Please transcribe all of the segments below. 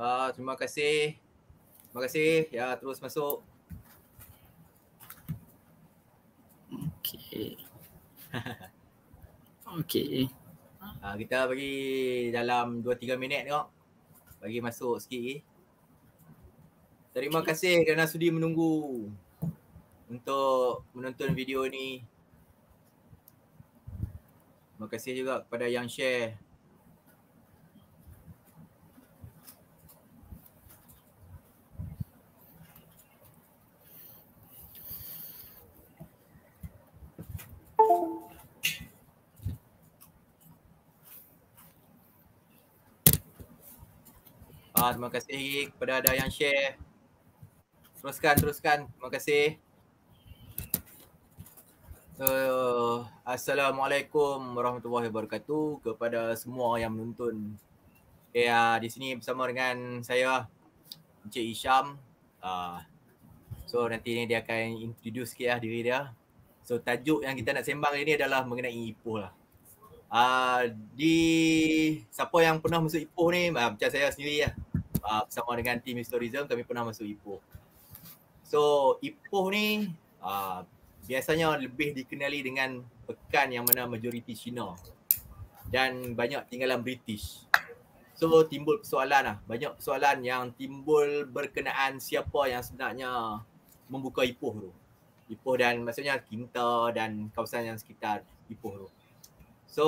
Uh, terima kasih. Terima kasih. Ya, terus masuk. Okay. okay. Uh, ah, kita bagi dalam 2-3 minit tengok. Bagi masuk sikit. Terima okay. kasih kerana sudi menunggu untuk menonton video ni. Terima kasih juga kepada yang share. Uh, terima kasih kepada ada yang share. Teruskan, teruskan. Terima kasih. Uh, Assalamualaikum warahmatullahi wabarakatuh kepada semua yang menonton. Okay, uh, eh, ah, di sini bersama dengan saya, Encik Isham. Uh, so nanti ni dia akan introduce sikit lah diri dia. So tajuk yang kita nak sembang hari ni adalah mengenai Ipoh lah. Uh, di siapa yang pernah masuk Ipoh ni, uh, macam saya sendiri lah. Ya uh, bersama dengan team historism kami pernah masuk Ipoh. So Ipoh ni uh, biasanya lebih dikenali dengan pekan yang mana majoriti Cina dan banyak tinggalan British. So timbul persoalan lah. Banyak persoalan yang timbul berkenaan siapa yang sebenarnya membuka Ipoh tu. Ipoh dan maksudnya Kinta dan kawasan yang sekitar Ipoh tu. So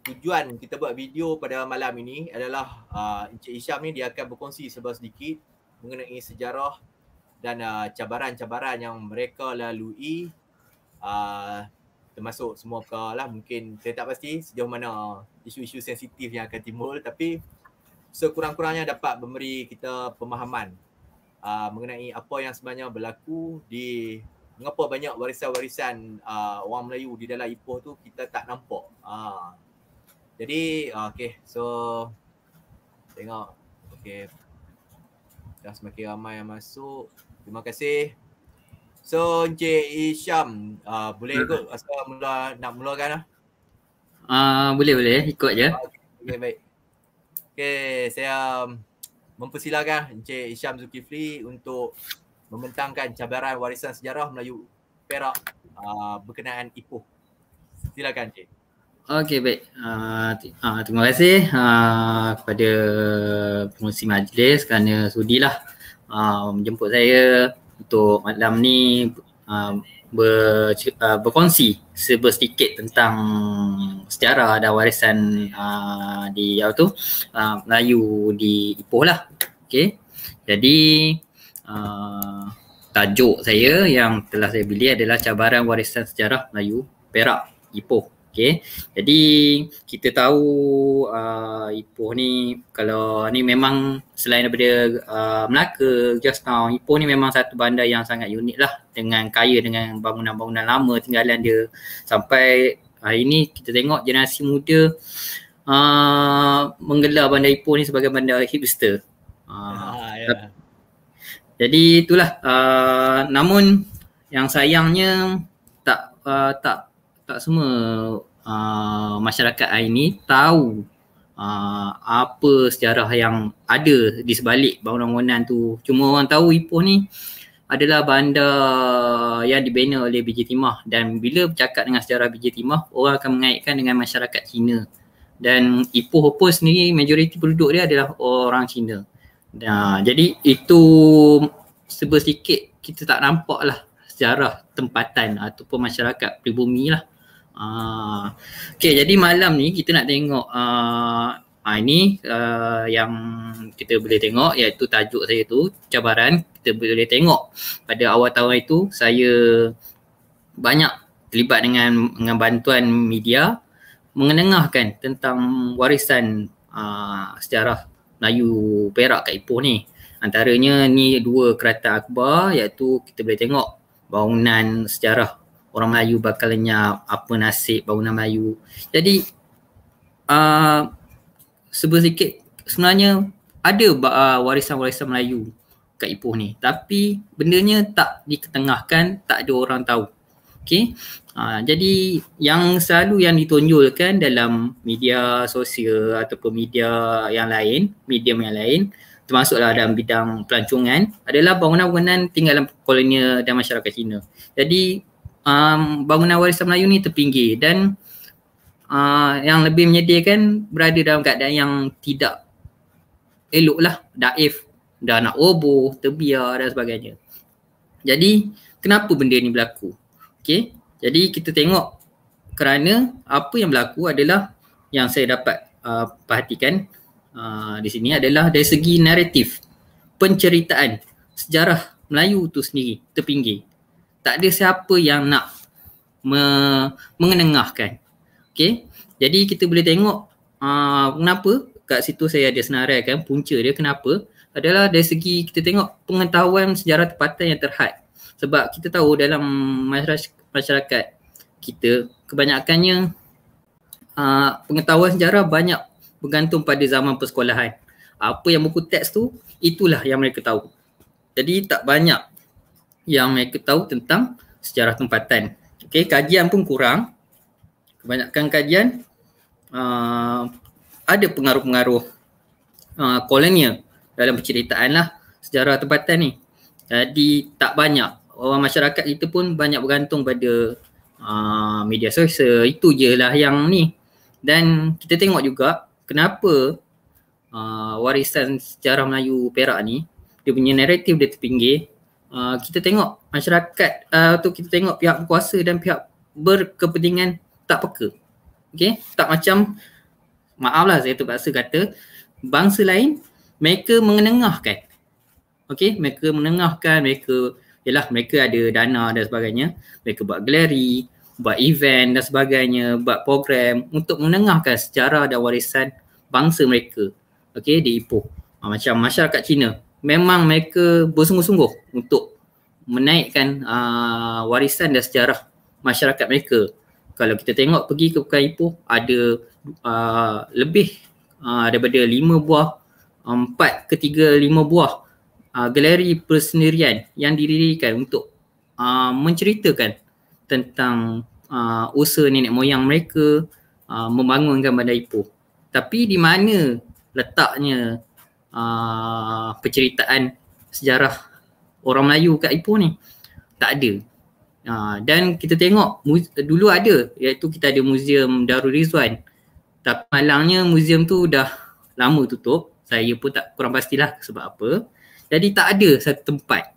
tujuan kita buat video pada malam ini adalah uh, Encik Isyam ni dia akan berkongsi sebab sedikit mengenai sejarah dan uh, cabaran-cabaran yang mereka lalui uh, termasuk semua ke lah mungkin saya tak pasti sejauh mana isu-isu sensitif yang akan timbul tapi sekurang-kurangnya dapat memberi kita pemahaman uh, mengenai apa yang sebenarnya berlaku di mengapa banyak warisan-warisan uh, orang Melayu di dalam Ipoh tu kita tak nampak uh, jadi ah, okey, so tengok okey. dah semakin ramai yang masuk. Terima kasih. So Encik Isham uh, ah, boleh hmm. ikut asal mula nak mulakan lah. Uh, ah, boleh boleh ikut je. Okay, okay baik. Okay saya um, mempersilakan Encik Isham Zulkifli untuk membentangkan cabaran warisan sejarah Melayu Perak uh, berkenaan Ipoh. Silakan Encik. Okey baik. Uh, uh, terima kasih uh, kepada pengurusi majlis kerana sudilah uh, menjemput saya untuk malam ni uh, ber, uh, berkongsi seber sedikit tentang sejarah dan warisan uh, di apa tu uh, Melayu di Ipoh lah. Okey. Jadi uh, tajuk saya yang telah saya beli adalah cabaran warisan sejarah Melayu Perak Ipoh Okay. Jadi kita tahu uh, Ipoh ni kalau ni memang selain daripada uh, Melaka just now Ipoh ni memang satu bandar yang sangat unik lah dengan kaya dengan bangunan-bangunan lama tinggalan dia sampai hari ini kita tengok generasi muda uh, menggelar bandar Ipoh ni sebagai bandar hipster. Uh, ah, yeah. Jadi itulah uh, namun yang sayangnya tak uh, tak tak semua uh, masyarakat hari ini tahu Uh, apa sejarah yang ada di sebalik bangunan-bangunan tu cuma orang tahu Ipoh ni adalah bandar yang dibina oleh biji timah dan bila bercakap dengan sejarah biji timah orang akan mengaitkan dengan masyarakat Cina dan Ipoh pun sendiri majoriti penduduk dia adalah orang Cina nah, jadi itu sebesikit kita tak nampak lah sejarah tempatan ataupun masyarakat pribumi lah Ah. Okey, jadi malam ni kita nak tengok ah Ha, ini uh, yang kita boleh tengok iaitu tajuk saya tu cabaran kita boleh tengok pada awal tahun itu saya banyak terlibat dengan dengan bantuan media mengenengahkan tentang warisan uh, sejarah Melayu Perak kat Ipoh ni antaranya ni dua kereta akbar iaitu kita boleh tengok bangunan sejarah orang Melayu bakal lenyap, apa nasib bangunan Melayu. Jadi uh, sebut sikit sebenarnya ada uh, warisan-warisan Melayu kat Ipoh ni tapi bendanya tak diketengahkan, tak ada orang tahu. Okay. Uh, jadi yang selalu yang ditonjolkan dalam media sosial ataupun media yang lain, media yang lain termasuklah dalam bidang pelancongan adalah bangunan-bangunan tinggalan kolonial dan masyarakat Cina. Jadi um, bangunan warisan Melayu ni terpinggir dan uh, yang lebih menyedihkan berada dalam keadaan yang tidak elok lah, daif dah nak roboh, terbiar dan sebagainya jadi kenapa benda ni berlaku? Okay? jadi kita tengok kerana apa yang berlaku adalah yang saya dapat uh, perhatikan uh, di sini adalah dari segi naratif penceritaan sejarah Melayu tu sendiri terpinggir tak ada siapa yang nak me- mengenengahkan. Okay. Jadi kita boleh tengok uh, kenapa kat situ saya ada senarai kan punca dia kenapa adalah dari segi kita tengok pengetahuan sejarah tempatan yang terhad. Sebab kita tahu dalam masyarakat kita kebanyakannya uh, pengetahuan sejarah banyak bergantung pada zaman persekolahan. Apa yang buku teks tu itulah yang mereka tahu. Jadi tak banyak yang mereka tahu tentang sejarah tempatan. Okey, kajian pun kurang. Kebanyakan kajian uh, ada pengaruh-pengaruh uh, kolonial dalam penceritaan lah sejarah tempatan ni. Jadi tak banyak. Orang masyarakat kita pun banyak bergantung pada uh, media sosial. Itu je lah yang ni. Dan kita tengok juga kenapa uh, warisan sejarah Melayu Perak ni dia punya naratif dia terpinggir uh, kita tengok masyarakat atau ah, kita tengok pihak kuasa dan pihak berkepentingan tak peka. okay tak macam maaf lah saya tu paksa kata bangsa lain mereka mengenengahkan. okay mereka menengahkan, mereka ialah mereka ada dana dan sebagainya, mereka buat galeri, buat event dan sebagainya, buat program untuk menengahkan sejarah dan warisan bangsa mereka. okay di Ipoh. Ah, macam masyarakat Cina memang mereka bersungguh-sungguh untuk menaikkan uh, warisan dan sejarah masyarakat mereka. Kalau kita tengok pergi ke Pekan Ipoh ada uh, lebih uh, daripada lima buah, empat ke tiga lima buah uh, galeri persendirian yang didirikan untuk uh, menceritakan tentang uh, usaha nenek moyang mereka uh, membangunkan Bandar Ipoh. Tapi di mana letaknya uh, penceritaan sejarah orang Melayu kat Ipoh ni tak ada uh, dan kita tengok dulu ada iaitu kita ada muzium Darul Rizwan tapi malangnya muzium tu dah lama tutup saya pun tak kurang pastilah sebab apa jadi tak ada satu tempat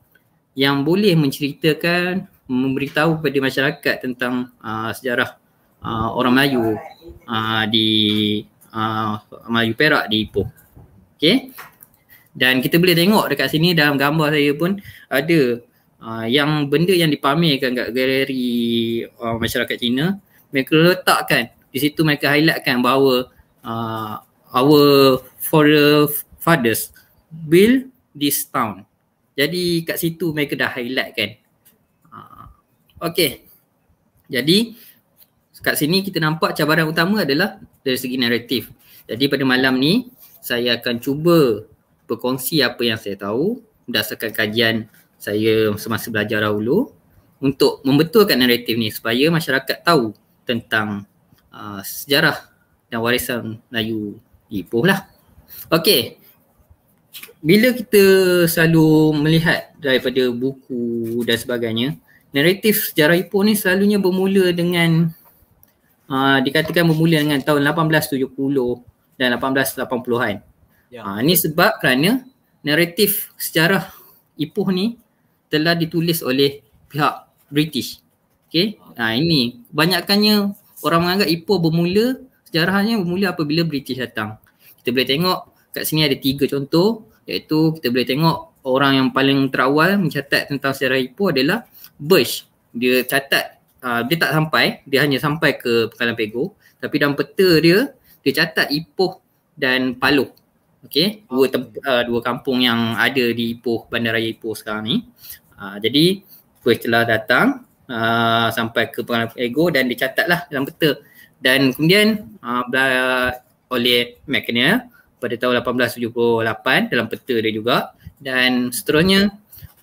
yang boleh menceritakan memberitahu kepada masyarakat tentang uh, sejarah uh, orang Melayu uh, di uh, Melayu Perak di Ipoh Okay. Dan kita boleh tengok dekat sini dalam gambar saya pun ada uh, yang benda yang dipamerkan kat galeri uh, masyarakat Cina. Mereka letakkan di situ mereka highlightkan bahawa uh, our forefathers build this town. Jadi kat situ mereka dah highlightkan. Uh, okay. Jadi kat sini kita nampak cabaran utama adalah dari segi naratif. Jadi pada malam ni saya akan cuba berkongsi apa yang saya tahu berdasarkan kajian saya semasa belajar dahulu untuk membetulkan naratif ni supaya masyarakat tahu tentang uh, sejarah dan warisan Melayu di Ipoh lah. Okey. Bila kita selalu melihat daripada buku dan sebagainya, naratif sejarah Ipoh ni selalunya bermula dengan uh, dikatakan bermula dengan tahun 1870 dan 1880-an. Ya. Ha, ini sebab kerana naratif sejarah Ipoh ni telah ditulis oleh pihak British. Okay. Ha, ini banyakkannya orang menganggap Ipoh bermula sejarahnya bermula apabila British datang. Kita boleh tengok kat sini ada tiga contoh iaitu kita boleh tengok orang yang paling terawal mencatat tentang sejarah Ipoh adalah Bush. Dia catat, uh, dia tak sampai, dia hanya sampai ke Pekalan Pego tapi dalam peta dia dia catat Ipoh dan Paloh. Okey, dua temp- uh, dua kampung yang ada di Ipoh, Bandaraya Ipoh sekarang ni. Uh, jadi Kuih telah datang uh, sampai ke pengalaman ego dan dicatatlah dalam peta. Dan kemudian uh, oleh McNair pada tahun 1878 dalam peta dia juga dan seterusnya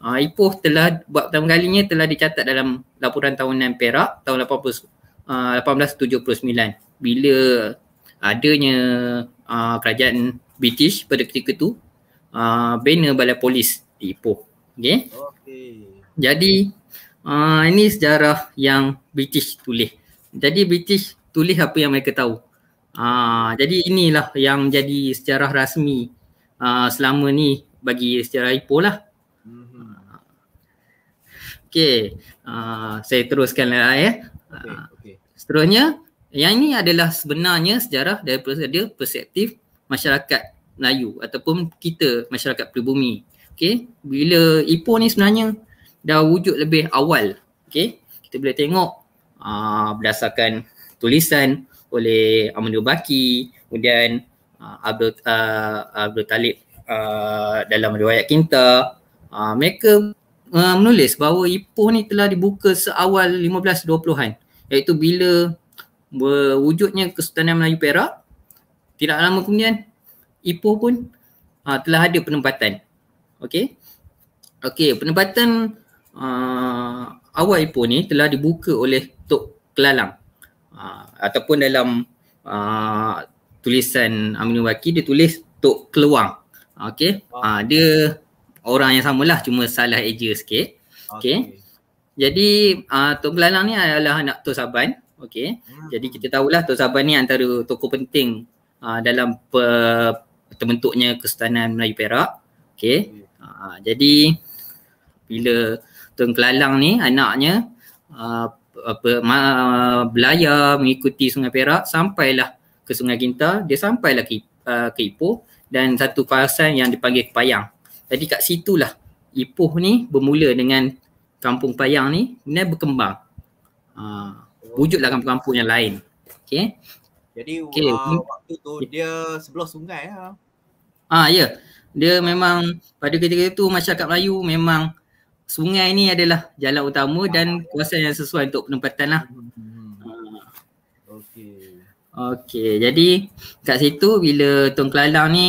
uh, Ipoh telah buat pertama kalinya telah dicatat dalam laporan tahunan Perak tahun 18, uh, 1879 bila adanya uh, kerajaan British pada ketika tu uh, ah, banner balai polis di Ipoh. Okay. okay. Jadi uh, ini sejarah yang British tulis. Jadi British tulis apa yang mereka tahu. Uh, jadi inilah yang jadi sejarah rasmi uh, selama ni bagi sejarah Ipoh lah. Mhm. Okay, uh, saya teruskanlah ya. Eh. Okay, okay. Seterusnya, yang ini adalah sebenarnya sejarah daripada perspektif masyarakat Melayu ataupun kita masyarakat pribumi. Okey, bila Ipoh ni sebenarnya dah wujud lebih awal. Okey, kita boleh tengok aa, ah, berdasarkan tulisan oleh Amanda Baki, kemudian ah, Abdul, ah, Abdul Talib aa, dalam riwayat Kinta. Aa, mereka aa, menulis bahawa Ipoh ni telah dibuka seawal 1520-an iaitu bila berwujudnya Kesultanan Melayu Perak tidak lama kemudian Ipoh pun uh, telah ada penempatan okey okey penempatan uh, awal Ipoh ni telah dibuka oleh Tok Kelalang uh, ataupun dalam uh, tulisan Aminul Waki dia tulis Tok Keluang okey uh, dia orang yang samalah cuma salah eja sikit okey okay. Jadi uh, Tok Belalang ni adalah anak Tok Saban. Okey. Hmm. Jadi kita tahulah Tok Saban ni antara tokoh penting uh, dalam pe- terbentuknya Kesultanan Melayu Perak. Okey. Uh, jadi bila Tun Kelalang ni anaknya uh, apa ma- uh, belayar mengikuti Sungai Perak sampailah ke Sungai Ginta, dia sampailah ke, uh, ke Ipoh dan satu kawasan yang dipanggil Payang. Jadi kat situlah Ipoh ni bermula dengan Kampung Payang ni kemudian berkembang. Uh, wujudlah kampung-kampung yang lain. Okay. Jadi okay. Uh, waktu tu dia sebelah sungai lah. Ya? Ah, ya. Yeah. Dia memang pada ketika itu masyarakat Melayu memang sungai ini adalah jalan utama dan ah, ya. kuasa yang sesuai untuk penempatan lah. Hmm, hmm, hmm, ah. Okay. Okay. Jadi kat situ bila Tun Kelalang ni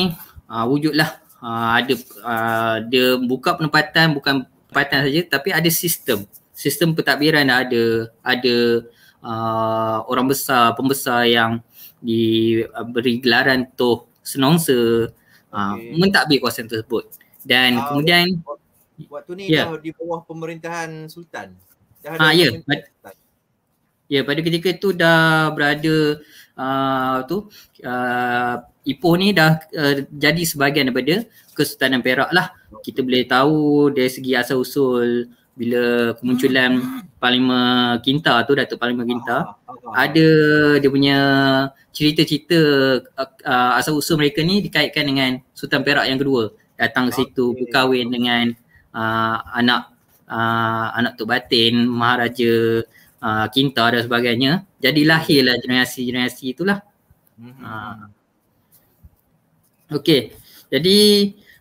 uh, wujudlah uh, ada uh, dia buka penempatan bukan penempatan saja tapi ada sistem. Sistem pentadbiran dah ada ada Uh, orang besar, pembesar yang diberi uh, gelaran tu senongsa okay. uh, mentadbir kawasan tersebut. Dan uh, kemudian waktu ni yeah. dah di bawah pemerintahan sultan. Dah ah, ya, uh, Ya, pada ketika itu dah berada uh, tu uh, Ipoh ni dah uh, jadi sebahagian daripada Kesultanan Perak lah. Kita boleh tahu dari segi asal-usul bila kemunculan Panglima Kinta tu Datuk Panglima Kinta ah, ah, ah, ada dia punya cerita-cerita uh, asal usul mereka ni dikaitkan dengan Sultan Perak yang kedua datang ke situ berkahwin dengan uh, anak uh, anak Tok Batin Maharaja uh, Kinta dan sebagainya jadi lahirlah generasi-generasi itulah uh. Okey jadi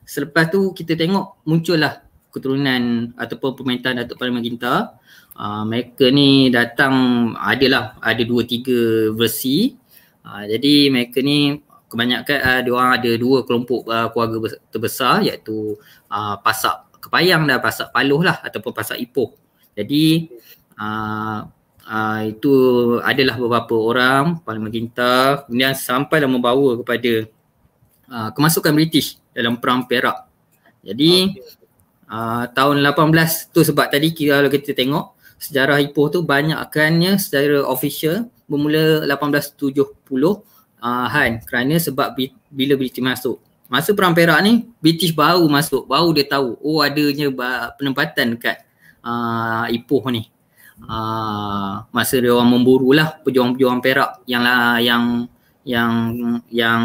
selepas tu kita tengok muncullah keturunan ataupun pemerintahan Datuk Parlimen Ginta uh, ah, mereka ni datang ada lah ada dua tiga versi uh, jadi mereka ni kebanyakan uh, dia orang ada dua kelompok uh, keluarga terbesar iaitu uh, Pasak Kepayang dan Pasak Paloh lah ataupun Pasak Ipoh jadi uh, uh, itu adalah beberapa orang Parlimen Ginta kemudian sampai dan membawa kepada uh, kemasukan British dalam Perang Perak jadi Ah, tahun 18 tu sebab tadi kita kalau kita tengok sejarah Ipoh tu banyak kerana secara official bermula 1870 uh, ah, han kerana sebab bila British masuk. Masa Perang Perak ni British baru masuk, baru dia tahu oh adanya penempatan dekat uh, Ipoh ni. Uh, masa dia orang memburu lah pejuang-pejuang Perak yang lah, yang yang yang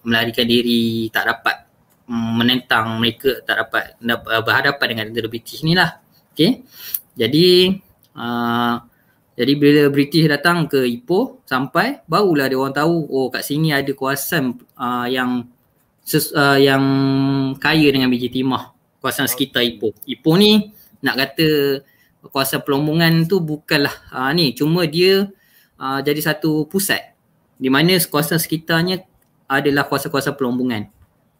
melarikan diri tak dapat menentang mereka tak dapat eh, berhadapan dengan tentera British ni lah. Okay. Jadi uh, jadi bila British datang ke Ipoh sampai barulah dia orang tahu oh kat sini ada kuasa uh, yang ses, uh, yang kaya dengan biji timah Kuasa sekitar Ipoh. Ipoh ni nak kata kuasa pelombongan tu bukanlah uh, ni cuma dia uh, jadi satu pusat di mana kuasa sekitarnya adalah kuasa-kuasa pelombongan.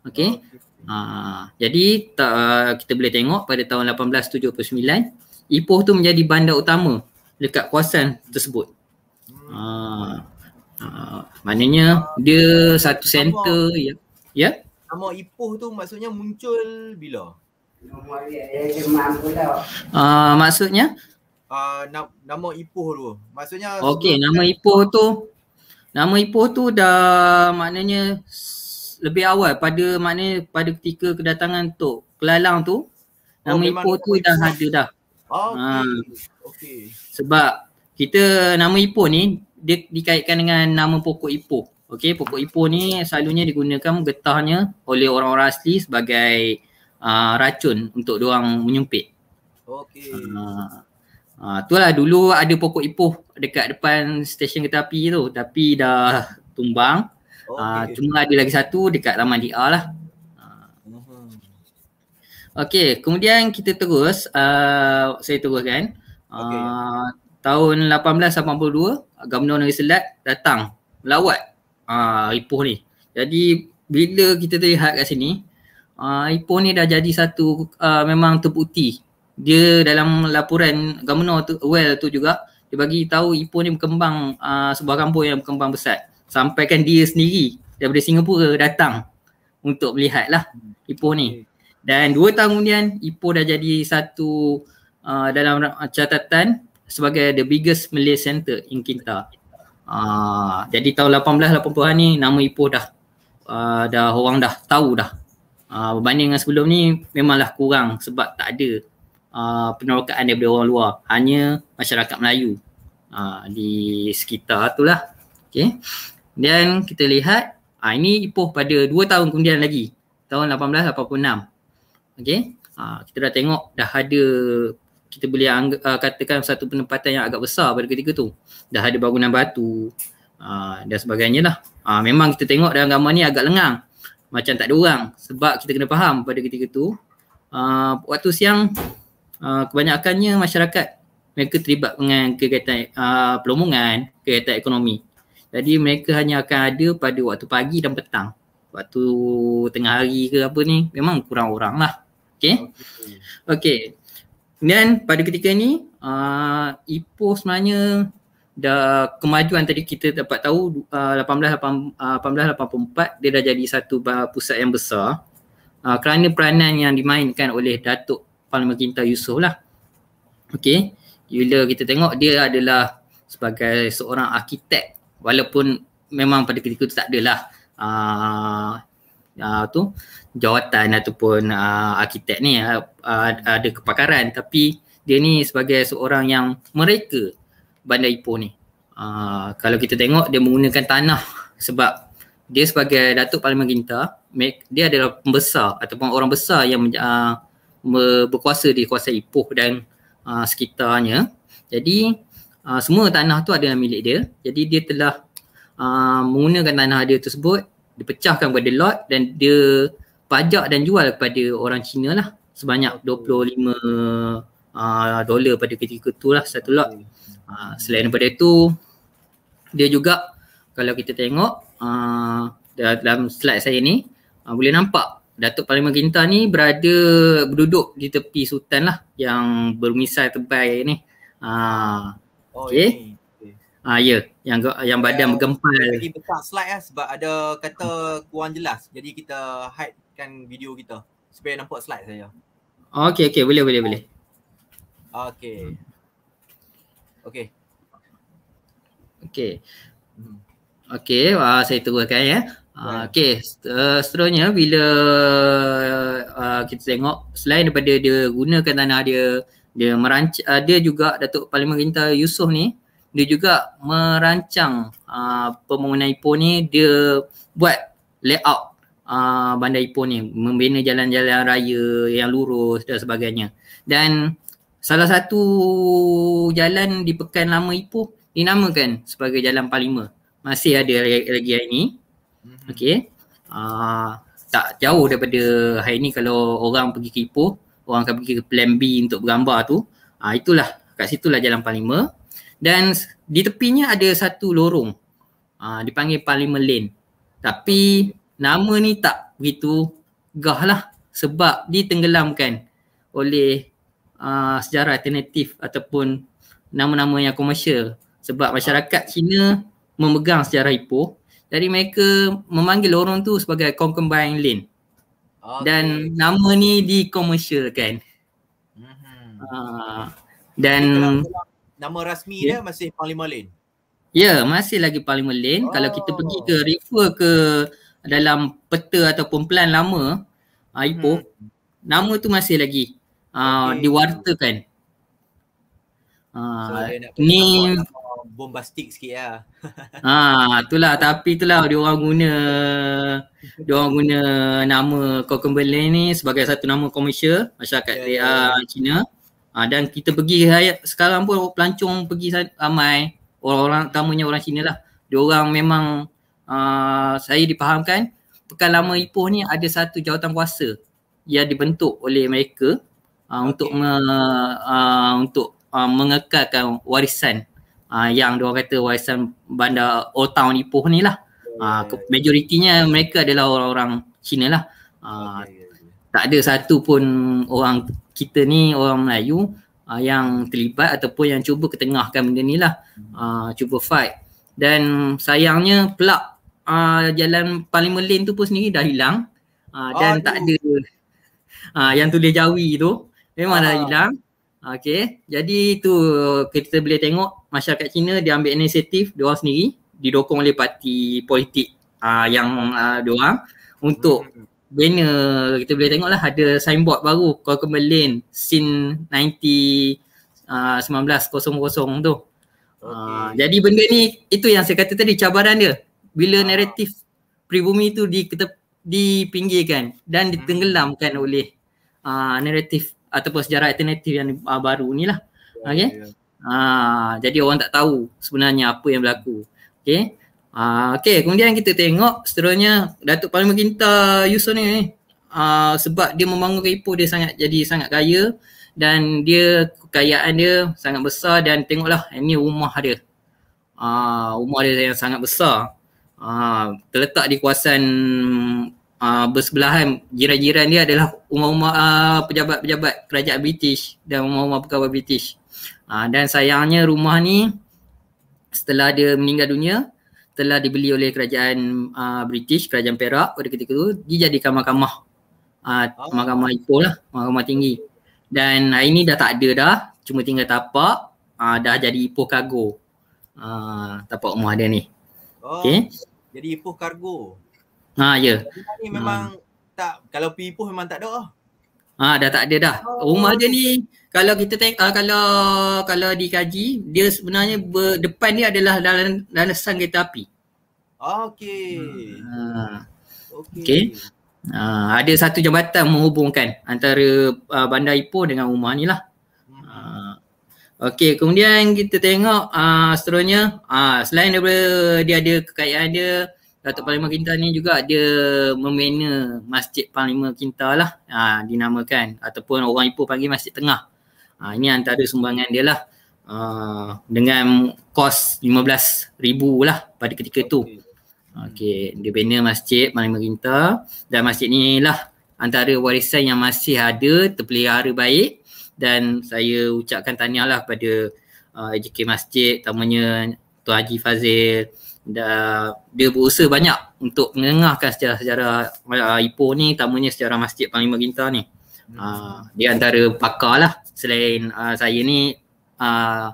Okey. Ha, jadi ta, kita boleh tengok pada tahun 1879 Ipoh tu menjadi bandar utama dekat kawasan tersebut. Ha, ha, maknanya dia satu center ya. Ya. Nama Ipoh tu maksudnya muncul bila? Uh, maksudnya? Uh, na- nama Ipoh tu. Maksudnya Okey, nama kan? Ipoh tu nama Ipoh tu dah maknanya lebih awal pada maknanya pada ketika kedatangan tu kelalang tu oh, nama oh, Ipoh tu dah ada dah. Okay. Ha. Okay. Ah. Sebab kita nama ipo ni dia dikaitkan dengan nama pokok ipo. Okey, pokok ipo ni selalunya digunakan getahnya oleh orang-orang asli sebagai uh, racun untuk diorang menyumpit. Okey. Ha. Ha, itulah dulu ada pokok Ipoh dekat depan stesen kereta api tu tapi dah tumbang. Oh, ah, okay. cuma ada lagi satu dekat laman DR lah. Ah. Okey, kemudian kita terus uh, saya teruskan. Okay. Uh, tahun 1882, Gubernur Negeri Selat datang melawat uh, Ipoh ni. Jadi bila kita lihat kat sini, uh, Ipoh ni dah jadi satu uh, memang terbukti. Dia dalam laporan Gubernur tu, well tu juga, dia bagi tahu Ipoh ni berkembang uh, sebuah kampung yang berkembang besar sampaikan dia sendiri daripada Singapura datang untuk melihatlah Ipoh ni. Dan dua tahun kemudian Ipoh dah jadi satu uh, dalam catatan sebagai the biggest Malay center in Kinta. Uh, jadi tahun 1880 ni nama Ipoh dah uh, dah orang dah tahu dah. Uh, berbanding dengan sebelum ni memanglah kurang sebab tak ada uh, penerokaan daripada orang luar. Hanya masyarakat Melayu uh, di sekitar tu lah. Okay. Dan kita lihat ha, ini Ipoh pada dua tahun kemudian lagi tahun 1886. Okey. Ha, kita dah tengok dah ada kita boleh angg- ah, katakan satu penempatan yang agak besar pada ketika tu. Dah ada bangunan batu ha, dan sebagainya lah. Ha, memang kita tengok dalam gambar ni agak lengang. Macam tak ada orang sebab kita kena faham pada ketika tu uh, waktu siang uh, kebanyakannya masyarakat mereka terlibat dengan kegiatan uh, pelomongan, kegiatan ekonomi. Jadi mereka hanya akan ada pada waktu pagi dan petang. Waktu tengah hari ke apa ni memang kurang orang lah. Okay. Okay. Dan pada ketika ni uh, Ipoh sebenarnya dah kemajuan tadi kita dapat tahu uh, 18, 18, 1884 dia dah jadi satu pusat yang besar uh, kerana peranan yang dimainkan oleh Datuk Palma Kinta Yusof lah. Okay. Bila kita tengok dia adalah sebagai seorang arkitek walaupun memang pada ketika itu tak adalah uh, ah, uh, ah, tu jawatan ataupun uh, arkitek ni uh, ada kepakaran tapi dia ni sebagai seorang yang mereka Bandar Ipoh ni uh, kalau kita tengok dia menggunakan tanah sebab dia sebagai Datuk Parlimen Ginta dia adalah pembesar ataupun orang besar yang uh, berkuasa di kawasan Ipoh dan uh, sekitarnya jadi Ah, semua tanah tu adalah milik dia. Jadi dia telah uh, menggunakan tanah dia tersebut, dipecahkan kepada lot dan dia pajak dan jual kepada orang Cina lah sebanyak 25 uh, ah, dolar pada ketika tu lah satu lot. Uh, selain daripada tu, dia juga kalau kita tengok uh, dalam slide saya ni, uh, boleh nampak Datuk Parlimen Ginta ni berada berduduk di tepi sultan lah yang bermisal tebal ni. Uh, Oh, okay. Ini. okay. Ah ya, yang yang badan yeah, bergempal. Lagi besar slide lah sebab ada kata kurang jelas. Jadi kita hidekan video kita supaya nampak slide saya. Okey okey boleh boleh boleh. Okey. Okey. Okey. Hmm. Okey, wah saya teruskan ya. Ah, okay, eh, seterusnya bila uh, kita tengok selain daripada dia gunakan tanah dia uh, dia merancang ada uh, juga Datuk Parlimen Gerinta Yusof ni dia juga merancang uh, pembangunan Ipoh ni dia buat layout uh, bandar Ipoh ni membina jalan-jalan raya yang lurus dan sebagainya dan salah satu jalan di Pekan Lama Ipoh dinamakan sebagai Jalan Parlimen masih ada lagi hari ni mhm. okey uh, tak jauh daripada hari ni kalau orang pergi ke Ipoh orang akan pergi ke plan B untuk bergambar tu. Ha, itulah kat situlah jalan Parlimen. Dan di tepinya ada satu lorong. Ha, dipanggil Parlimen Lane. Tapi nama ni tak begitu gah lah sebab ditenggelamkan oleh uh, sejarah alternatif ataupun nama-nama yang komersial sebab masyarakat Cina memegang sejarah Ipoh jadi mereka memanggil lorong tu sebagai Concombine Lane dan nama ni dikomersialkan. Mm-hmm. Ah, dan nama rasmi ya. dia masih Panglima Lin. Ya, masih lagi Panglima Lin. Kalau kita pergi ke refer ke dalam peta ataupun plan lama uh, Ipoh, hmm. nama tu masih lagi uh, okay. diwartakan. Uh, so, ni bombastik sikit lah. Ha, itulah tapi itulah dia orang guna dia orang guna nama Cocomberland ni sebagai satu nama komersial masyarakat yeah, dia, ya. yeah. Cina. Ha, ah, dan kita pergi hayat sekarang pun pelancong pergi ramai orang-orang utamanya orang Cina lah. Dia orang memang uh, saya dipahamkan Pekan Lama Ipoh ni ada satu jawatan kuasa yang dibentuk oleh mereka uh, ah, okay. untuk me, uh, untuk uh, mengekalkan warisan uh, yang dua kata warisan bandar Old Town Ipoh ni lah. Okay. Uh, majoritinya mereka adalah orang-orang Cina lah. Uh, okay. Tak ada satu pun orang kita ni orang Melayu uh, yang terlibat ataupun yang cuba ketengahkan benda ni lah. Uh, cuba fight. Dan sayangnya pelak uh, jalan paling Lane tu pun sendiri dah hilang. Uh, dan Aduh. tak ada uh, yang tulis jawi tu. Memang Aha. dah hilang. Okay. Jadi tu kita boleh tengok masyarakat Cina dia ambil inisiatif dia orang sendiri didukung oleh parti politik uh, yang uh, dia orang untuk hmm. banner kita boleh tengok lah ada signboard baru kalau Kemelin sin 90 uh, 1900 tu ah, Okay. Uh, jadi benda ni itu yang saya kata tadi cabaran dia bila naratif pribumi tu di kita dipinggirkan dan hmm. ditenggelamkan oleh uh, naratif ataupun sejarah alternatif yang uh, baru ni lah ya, okay. yeah, yeah. Ha, jadi orang tak tahu sebenarnya apa yang berlaku. Okay. Ha, okay. Kemudian kita tengok seterusnya Datuk Palma Ginta Yusof ni. Eh. Ha, sebab dia membangun ipoh dia sangat jadi sangat kaya dan dia kekayaan dia sangat besar dan tengoklah ini eh, rumah dia. Ha, rumah dia yang sangat besar. Ha, terletak di kawasan ha, bersebelahan jiran-jiran dia adalah rumah-rumah ha, pejabat-pejabat kerajaan British dan rumah-rumah pegawai British. Uh, dan sayangnya rumah ni setelah dia meninggal dunia telah dibeli oleh kerajaan uh, British, kerajaan Perak pada ketika itu dijadikan mahkamah. Uh, mahkamah Ipoh lah, mahkamah tinggi. Dan hari ni dah tak ada dah, cuma tinggal tapak uh, dah jadi Ipoh Kargo. Uh, tapak rumah dia ni. Oh, okay. Jadi Ipoh Kargo. Ha ya. Yeah. Ini memang uh. tak kalau pi Ipoh memang tak ada lah. Ah ha, dah tak ada dah. Oh. Rumah dia ni kalau kita tengok uh, ah, kalau kalau dikaji dia sebenarnya ber, depan ni adalah dalam landasan kereta api. Ah, okey. Ha. Okey. Okay. Uh, ah, ada satu jambatan menghubungkan antara uh, Bandar Ipoh dengan rumah ni lah. Hmm. Okey, kemudian kita tengok uh, seterusnya uh, selain daripada dia ada kekayaan dia Datuk Panglima Kinta ni juga dia membina Masjid Panglima Kinta lah ha, dinamakan ataupun orang Ipoh panggil Masjid Tengah. Ha, ini antara sumbangan dia lah ha, dengan kos RM15,000 lah pada ketika tu. Okey, dia bina Masjid Panglima Kinta dan masjid ni lah antara warisan yang masih ada terpelihara baik dan saya ucapkan tahniah lah kepada uh, AJK Masjid, utamanya Tuan Haji Fazil, dah dia berusaha banyak untuk mengengahkan sejarah-sejarah uh, Ipoh ni tamunya sejarah Masjid Panglima Gintar ni. Hmm. Uh, ah, dia antara pakar lah selain uh, saya ni uh,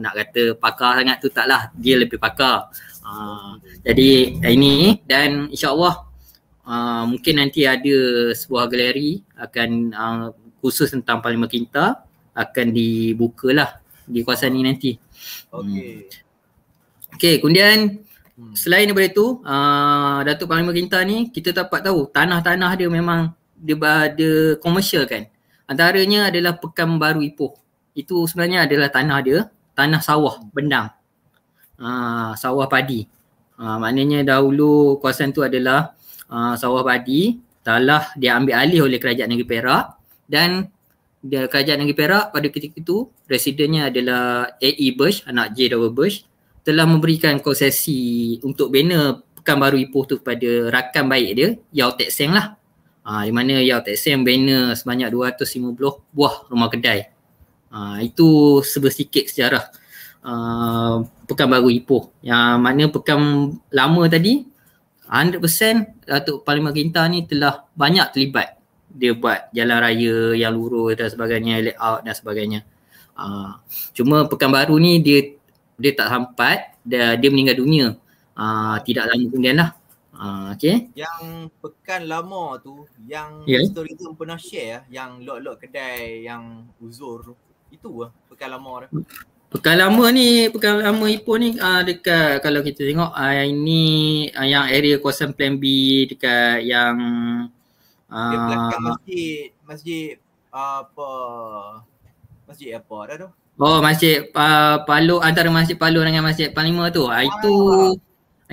nak kata pakar sangat tu taklah dia lebih pakar. Uh, jadi eh, ini dan insyaAllah Uh, mungkin nanti ada sebuah galeri akan uh, khusus tentang Parlimen Kinta akan dibukalah di kawasan ini nanti. Okey. Hmm. Okey, kemudian Hmm. Selain daripada itu, uh, ah, Datuk Panglima Kintar ni kita tak dapat tahu tanah-tanah dia memang dia, dia komersial kan. Antaranya adalah Pekan Baru Ipoh. Itu sebenarnya adalah tanah dia, tanah sawah, bendang. Uh, sawah padi. Uh, maknanya dahulu kawasan tu adalah uh, sawah padi. Talah dia ambil alih oleh Kerajaan Negeri Perak dan Kerajaan Negeri Perak pada ketika itu residennya adalah AE Bush, anak J. Dower Bush telah memberikan konsesi untuk bina pekan baru Ipoh tu kepada rakan baik dia yau Tek Seng lah ha, di mana Yao Tek Seng bina sebanyak 250 buah rumah kedai ha, itu sebersikit sejarah uh, pekan baru Ipoh yang mana pekan lama tadi 100% Datuk Parlimen Kinta ni telah banyak terlibat dia buat jalan raya yang lurus dan sebagainya layout dan sebagainya uh, cuma pekan baru ni dia dia tak sempat dia, dia meninggal dunia uh, tidak lama kemudian lah uh, ah, okay. yang pekan lama tu yang yeah. story tu pernah share ya, yang lot-lot kedai yang uzur itu lah pekan lama dah. Pekan lama ni, pekan lama Ipoh ni uh, dekat kalau kita tengok uh, ini uh, yang area kawasan Plan B dekat yang uh, belakang masjid, masjid uh, apa, masjid apa dah tu? Oh Masjid uh, Palu antara Masjid Palu dengan Masjid Panglima tu. Ah itu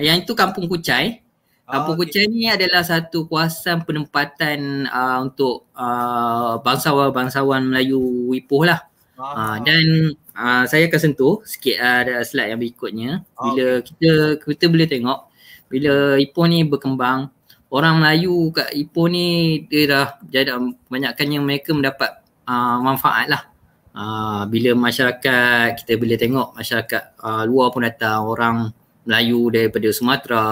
ah. yang itu Kampung Kucai. Ah, Kampung ah, Kucai ni adalah satu kuasa penempatan uh, untuk uh, bangsawan-bangsawan Melayu Ipoh lah. Ah, ah. dan uh, saya akan sentuh sikit ada uh, slide yang berikutnya. Bila ah, kita kita boleh tengok bila Ipoh ni berkembang orang Melayu kat Ipoh ni dia dah jadi yang mereka mendapat uh, manfaat lah Ah, bila masyarakat kita bila tengok masyarakat uh, luar pun datang orang Melayu daripada Sumatera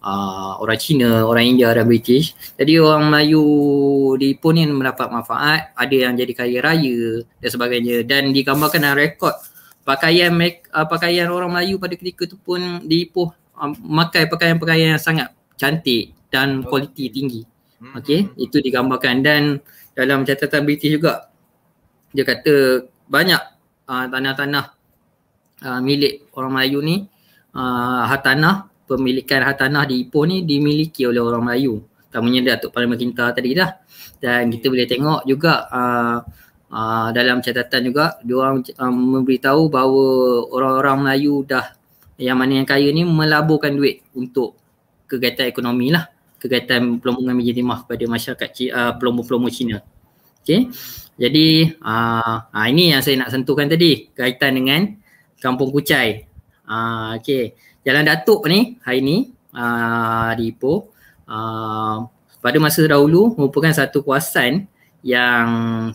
Uh, orang Cina, orang India orang British Jadi orang Melayu di Ipoh ni mendapat manfaat Ada yang jadi kaya raya dan sebagainya Dan digambarkan dalam rekod Pakaian make, uh, pakaian orang Melayu pada ketika tu pun di Ipoh uh, Makai pakaian-pakaian yang sangat cantik dan kualiti tinggi hmm, Okay, hmm, hmm. itu digambarkan Dan dalam catatan British juga dia kata banyak ah, tanah-tanah uh, milik orang Melayu ni uh, tanah pemilikan hak tanah di Ipoh ni dimiliki oleh orang Melayu utamanya Datuk Palma Kinta tadi dah. dan kita boleh tengok juga uh, uh, dalam catatan juga diorang um, memberitahu bahawa orang-orang Melayu dah yang mana yang kaya ni melaburkan duit untuk kegiatan ekonomi lah kegiatan pelombongan menjadi timah kepada masyarakat uh, pelombong-pelombong Cina Okay. Jadi uh, uh, ini yang saya nak sentuhkan tadi kaitan dengan Kampung Kucai. Uh, ah, okay. Jalan Datuk ni hari ni uh, di Ipoh uh, pada masa dahulu merupakan satu kuasan yang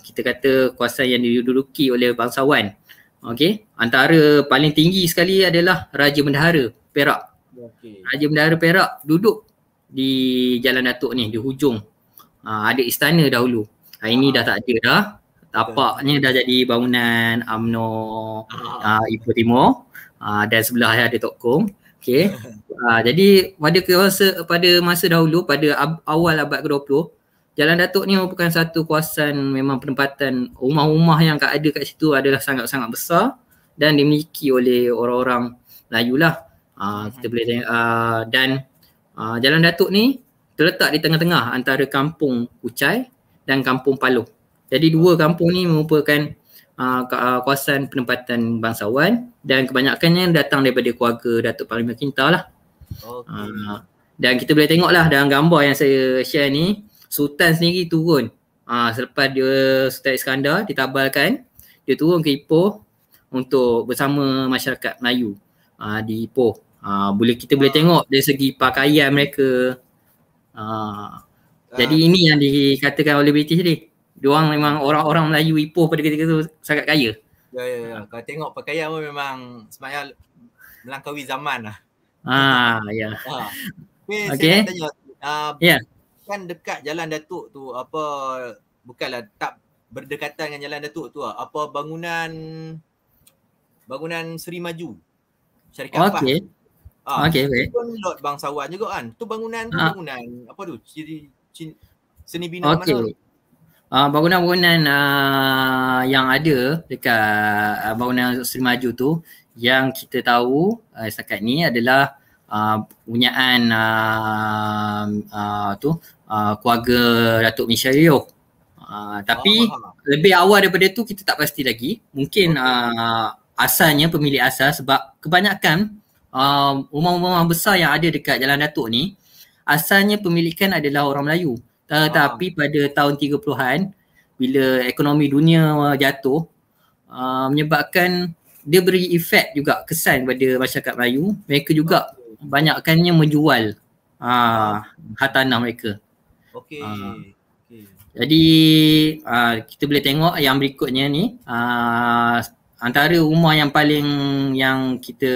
kita kata kuasa yang diduduki oleh bangsawan. Okey, antara paling tinggi sekali adalah Raja Bendahara Perak. Okay. Raja Bendahara Perak duduk di Jalan Datuk ni di hujung. Uh, ada istana dahulu. Hari ah, ini dah ah. tak ada dah. Tapaknya dah jadi bangunan UMNO uh, Ipoh Timur. Uh, dan sebelah saya ada tokong. Okay. Uh, jadi pada kuasa, pada masa dahulu, pada ab, awal abad ke-20, Jalan Datuk ni merupakan satu kawasan memang penempatan rumah-rumah yang ada kat situ adalah sangat-sangat besar dan dimiliki oleh orang-orang Melayu lah. Uh, kita boleh tanya, uh, dan uh, Jalan Datuk ni terletak di tengah-tengah antara kampung Kucai dan Kampung Palu. Jadi dua hmm. kampung ni merupakan uh, uh, kawasan penempatan bangsawan dan kebanyakannya datang daripada keluarga Datuk Panglima Kinta lah. Okay. Uh, dan kita boleh tengok lah dalam gambar yang saya share ni, Sultan sendiri turun. Uh, selepas dia Sultan Iskandar ditabalkan, dia turun ke Ipoh untuk bersama masyarakat Melayu uh, di Ipoh. Uh, boleh, kita boleh ah. tengok dari segi pakaian mereka. Uh, jadi ah. ini yang dikatakan oleh British tadi. Diorang memang orang-orang Melayu Ipoh pada ketika tu sangat kaya. Ya, ya, ya. Kalau tengok pakaian pun memang sebenarnya melangkaui zaman lah. Ah, ya. Yeah. Ha. Okay, okay. Saya tanya, uh, ah, yeah. kan dekat Jalan Datuk tu apa, bukanlah tak berdekatan dengan Jalan Datuk tu lah. Apa bangunan bangunan Seri Maju? Syarikat oh, okay. Apa? Ah, okay, okay. Itu pun kan lot bangsawan juga kan. Tu bangunan, ah. bangunan apa tu? Ciri seni bina okay. mana? Uh, bangunan-bangunan uh, yang ada dekat uh, bangunan Seri Maju tu yang kita tahu uh, setakat ni adalah uh, punyaan uh, uh, tu uh, keluarga Datuk Min Uh, tapi Allah. lebih awal daripada tu kita tak pasti lagi. Mungkin uh, asalnya pemilik asal sebab kebanyakan uh, rumah-rumah besar yang ada dekat Jalan Datuk ni asalnya pemilikan adalah orang Melayu tetapi ha. pada tahun 30-an bila ekonomi dunia jatuh uh, menyebabkan dia beri efek juga kesan pada masyarakat Melayu mereka juga okay. banyakkannya menjual uh, hartanah mereka okey uh, ah. okay. jadi uh, kita boleh tengok yang berikutnya ni uh, antara rumah yang paling yang kita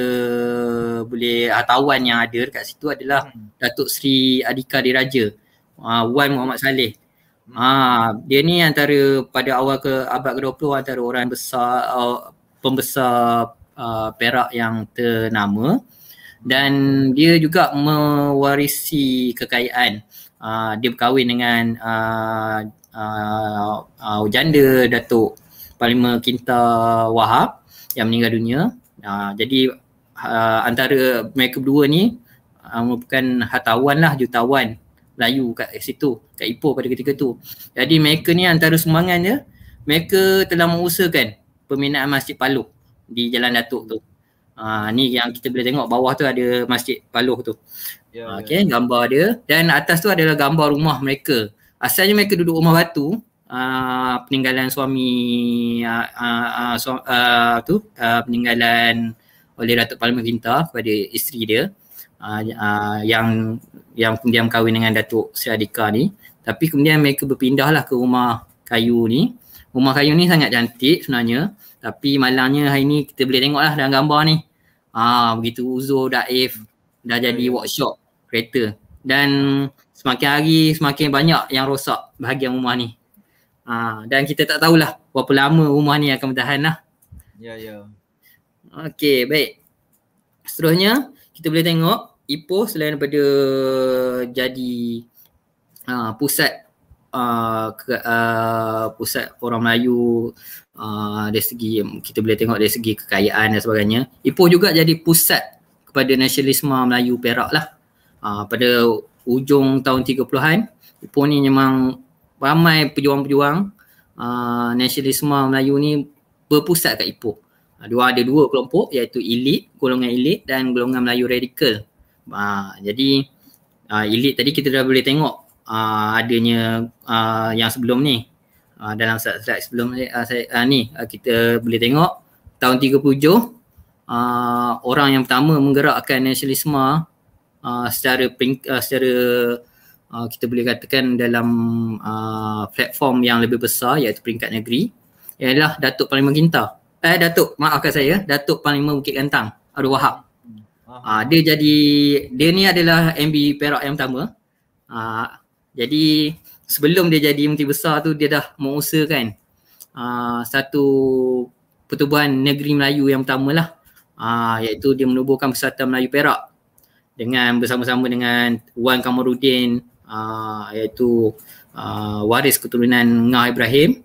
boleh hartawan ah, yang ada dekat situ adalah hmm. Datuk Seri Adika Diraja uh, ah, Wan Muhammad Saleh uh, dia ni antara pada awal ke abad ke-20 antara orang besar uh, pembesar uh, Perak yang ternama dan dia juga mewarisi kekayaan uh, dia berkahwin dengan uh, uh, uh, janda Datuk Palima Kinta Wahab yang meninggal dunia. Uh, jadi uh, antara mereka berdua ni uh, merupakan hartawan lah, jutawan Melayu kat situ, kat Ipoh pada ketika tu. Jadi mereka ni antara sumbangan dia, mereka telah mengusahakan pembinaan Masjid Paloh di Jalan Datuk tu. Uh, ni yang kita boleh tengok bawah tu ada Masjid Paloh tu. Yeah, ya. okay, yeah. gambar dia. Dan atas tu adalah gambar rumah mereka. Asalnya mereka duduk rumah batu, uh, peninggalan suami uh, uh, so, uh, tu uh, peninggalan oleh Datuk Palma Vinta kepada isteri dia uh, uh, yang yang kemudian kahwin dengan Datuk Sri Adhika ni tapi kemudian mereka berpindahlah ke rumah kayu ni rumah kayu ni sangat cantik sebenarnya tapi malangnya hari ni kita boleh tengok lah dalam gambar ni Ah begitu uzur daif dah jadi workshop kereta dan semakin hari semakin banyak yang rosak bahagian rumah ni Ha, dan kita tak tahulah berapa lama rumah ni akan bertahan lah. Ya, yeah, ya. Yeah. Okey, baik. Seterusnya, kita boleh tengok Ipoh selain daripada jadi uh, pusat uh, ke, uh, pusat orang Melayu uh, dari segi kita boleh tengok dari segi kekayaan dan sebagainya. Ipoh juga jadi pusat kepada nasionalisme Melayu Perak lah. Uh, pada ujung tahun 30-an, Ipoh ni memang ramai pejuang-pejuang uh, nasionalisme Melayu ni berpusat kat Ipoh. Uh, dua ada dua kelompok iaitu elit, golongan elit dan golongan Melayu radikal. Uh, jadi uh, elit tadi kita dah boleh tengok uh, adanya uh, yang sebelum ni. Uh, dalam slide sebelum ni, uh, saya, uh, ni uh, kita boleh tengok tahun 37 uh, orang yang pertama menggerakkan nasionalisme uh, secara uh, secara uh, kita boleh katakan dalam uh, platform yang lebih besar iaitu peringkat negeri ialah Datuk Panglima Ginta. Eh Datuk, maafkan saya, Datuk Panglima Bukit Gantang, Abdul Wahab. Uh, dia jadi dia ni adalah MB Perak yang pertama. Uh, jadi sebelum dia jadi Menteri Besar tu dia dah mengusahakan uh, satu pertubuhan negeri Melayu yang pertama lah uh, iaitu dia menubuhkan Persatuan Melayu Perak dengan bersama-sama dengan Wan Kamarudin uh, iaitu uh, waris keturunan Ngah Ibrahim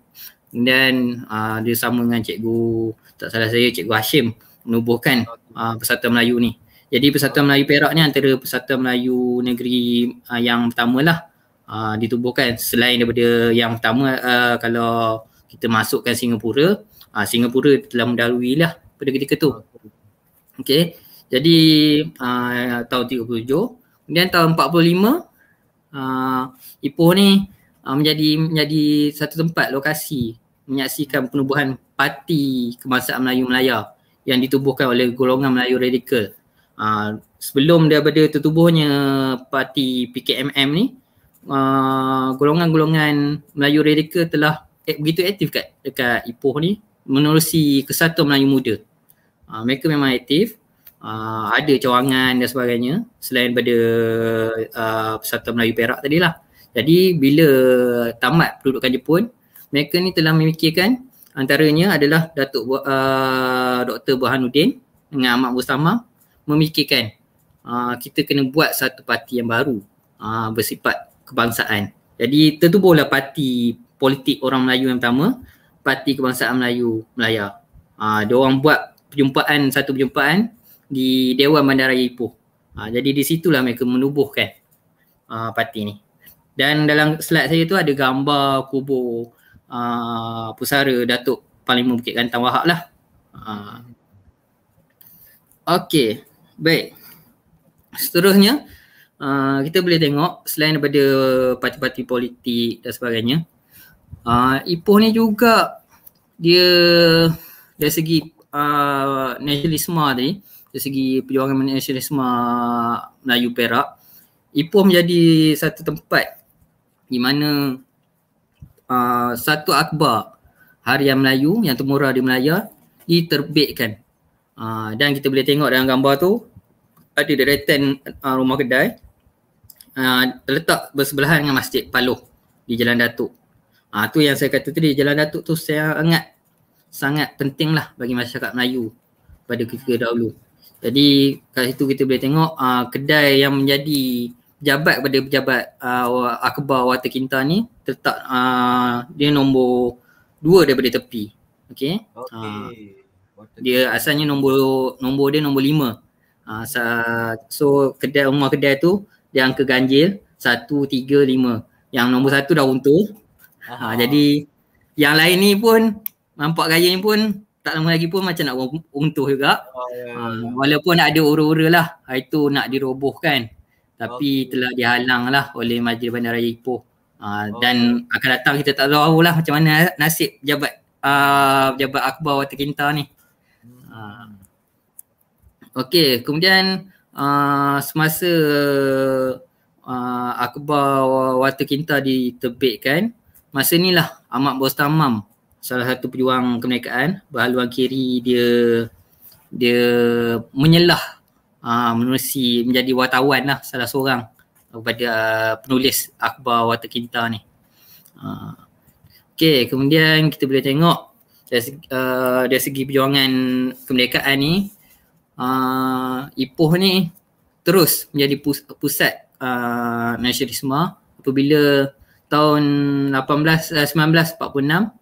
dan uh, ah, dia sama dengan cikgu tak salah saya cikgu Hashim menubuhkan uh, Persatuan Melayu ni. Jadi Persatuan Melayu Perak ni antara Persatuan Melayu negeri uh, yang pertama lah uh, ditubuhkan selain daripada yang pertama uh, kalau kita masukkan Singapura uh, Singapura telah mendalui lah pada ketika tu. Okay. Jadi uh, tahun 37 kemudian tahun 45 uh, Ipoh ni uh, menjadi menjadi satu tempat lokasi menyaksikan penubuhan parti kebangsaan Melayu Melaya yang ditubuhkan oleh golongan Melayu Radikal. Uh, sebelum daripada tertubuhnya parti PKMM ni, uh, golongan-golongan Melayu Radikal telah eh, begitu aktif kat, dekat Ipoh ni menerusi Kesatuan Melayu Muda. Uh, mereka memang aktif uh, ada cawangan dan sebagainya selain pada uh, ah, Persatuan Melayu Perak tadi lah. Jadi bila tamat pendudukan Jepun, mereka ni telah memikirkan antaranya adalah Datuk uh, ah, Dr. Burhanuddin dengan Ahmad Bustama memikirkan uh, kita kena buat satu parti yang baru uh, bersifat kebangsaan. Jadi tentu boleh parti politik orang Melayu yang pertama, Parti Kebangsaan Melayu Melaya. Uh, dia orang buat perjumpaan satu perjumpaan di Dewan Bandaraya Ipoh. Ha, jadi di situlah mereka menubuhkan ha, parti ni. Dan dalam slide saya tu ada gambar kubur ha, pusara Datuk Parlimen Bukit Gantang Wahak lah. Ha. Okey, baik. Seterusnya, Uh, kita boleh tengok selain daripada parti-parti politik dan sebagainya uh, Ipoh ni juga dia dari segi uh, nasionalisme tadi uh, dari segi perjuangan nasionalisme Melayu Perak Ipoh menjadi satu tempat di mana uh, satu akhbar Harian Melayu yang termurah di Melaya diterbitkan uh, dan kita boleh tengok dalam gambar tu ada deretan uh, rumah kedai uh, terletak bersebelahan dengan Masjid Paloh di Jalan Datuk Ha, tu yang saya kata tadi, Jalan Datuk tu saya ingat sangat penting lah bagi masyarakat Melayu pada ketika dahulu. Jadi kat situ kita boleh tengok uh, kedai yang menjadi jabat pada pejabat uh, akhbar Wata Kinta ni tetap uh, ah, dia nombor dua daripada tepi. Okey. Okay. Uh, dia asalnya nombor nombor dia nombor lima. Uh, sa, so kedai rumah kedai tu dia angka ganjil satu, tiga, lima. Yang nombor satu dah runtuh. Uh, jadi yang lain ni pun nampak gaya ni pun tak lama lagi pun macam nak untuh juga. Oh, ya, ya, ah, ya. Walaupun ada ura-ura lah. Itu nak dirobohkan. Tapi okay. telah dihalang lah oleh Majlis Bandar Raya Ipoh. Ah, oh. Dan oh. akan datang kita tak tahu lah macam mana nasib jabat uh, jabat akhbar Wata Kinta ni. Hmm. Okay. Kemudian uh, semasa uh, akhbar Wata Kinta diterbitkan masa ni lah Ahmad Bostamam salah satu pejuang kemerdekaan berhaluan kiri dia dia menyelah uh, menerusi menjadi wartawan lah salah seorang kepada uh, penulis akhbar Wata Kinta ni. Uh, ah, okay, kemudian kita boleh tengok dari segi, uh, segi perjuangan kemerdekaan ni uh, Ipoh ni terus menjadi pus- pusat uh, nasionalisme apabila tahun 18, uh, 1946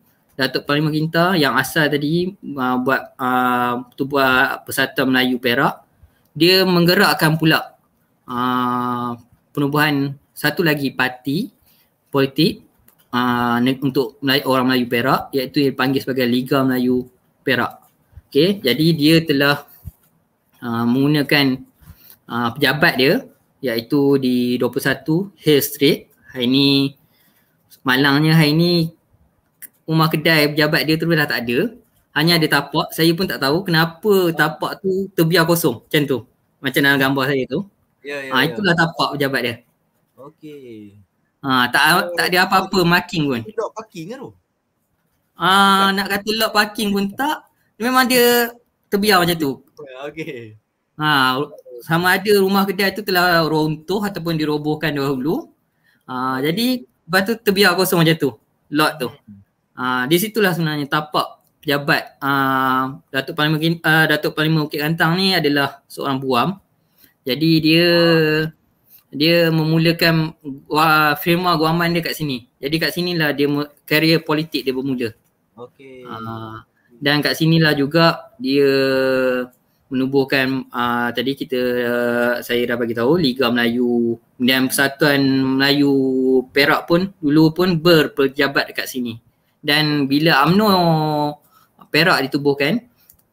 Datuk Panglima Ginta yang asal tadi uh, buat uh, tu buat Persatuan Melayu Perak dia menggerakkan pula uh, penubuhan satu lagi parti politik uh, untuk Melayu, orang Melayu Perak iaitu yang dipanggil sebagai Liga Melayu Perak. Okey, jadi dia telah uh, menggunakan uh, pejabat dia iaitu di 21 Hill Street. Hari ini malangnya hari ini rumah kedai pejabat dia tu dah tak ada hanya ada tapak saya pun tak tahu kenapa tapak tu terbiar kosong macam tu macam dalam gambar saya tu ya ya ha, itulah ya. tapak pejabat dia okay ha ah, tak so, tak ada apa-apa marking pun lot parking kan tu ha, nak kata lot parking pun tak memang dia terbiar macam tu ya, okay ha sama ada rumah kedai tu telah runtuh ataupun dirobohkan dahulu ha jadi lepas tu terbiar kosong macam tu lot tu hmm. Ah, di situlah sebenarnya tapak pejabat uh, Datuk Panglima uh, Datuk Panglima Bukit Kantang ni adalah seorang buam. Jadi dia dia memulakan uh, firma guaman dia kat sini. Jadi kat sinilah dia kerjaya politik dia bermula. Okey. Uh, dan kat sinilah juga dia menubuhkan uh, tadi kita uh, saya dah bagi tahu Liga Melayu dan Persatuan Melayu Perak pun dulu pun berpejabat dekat sini dan bila UMNO Perak ditubuhkan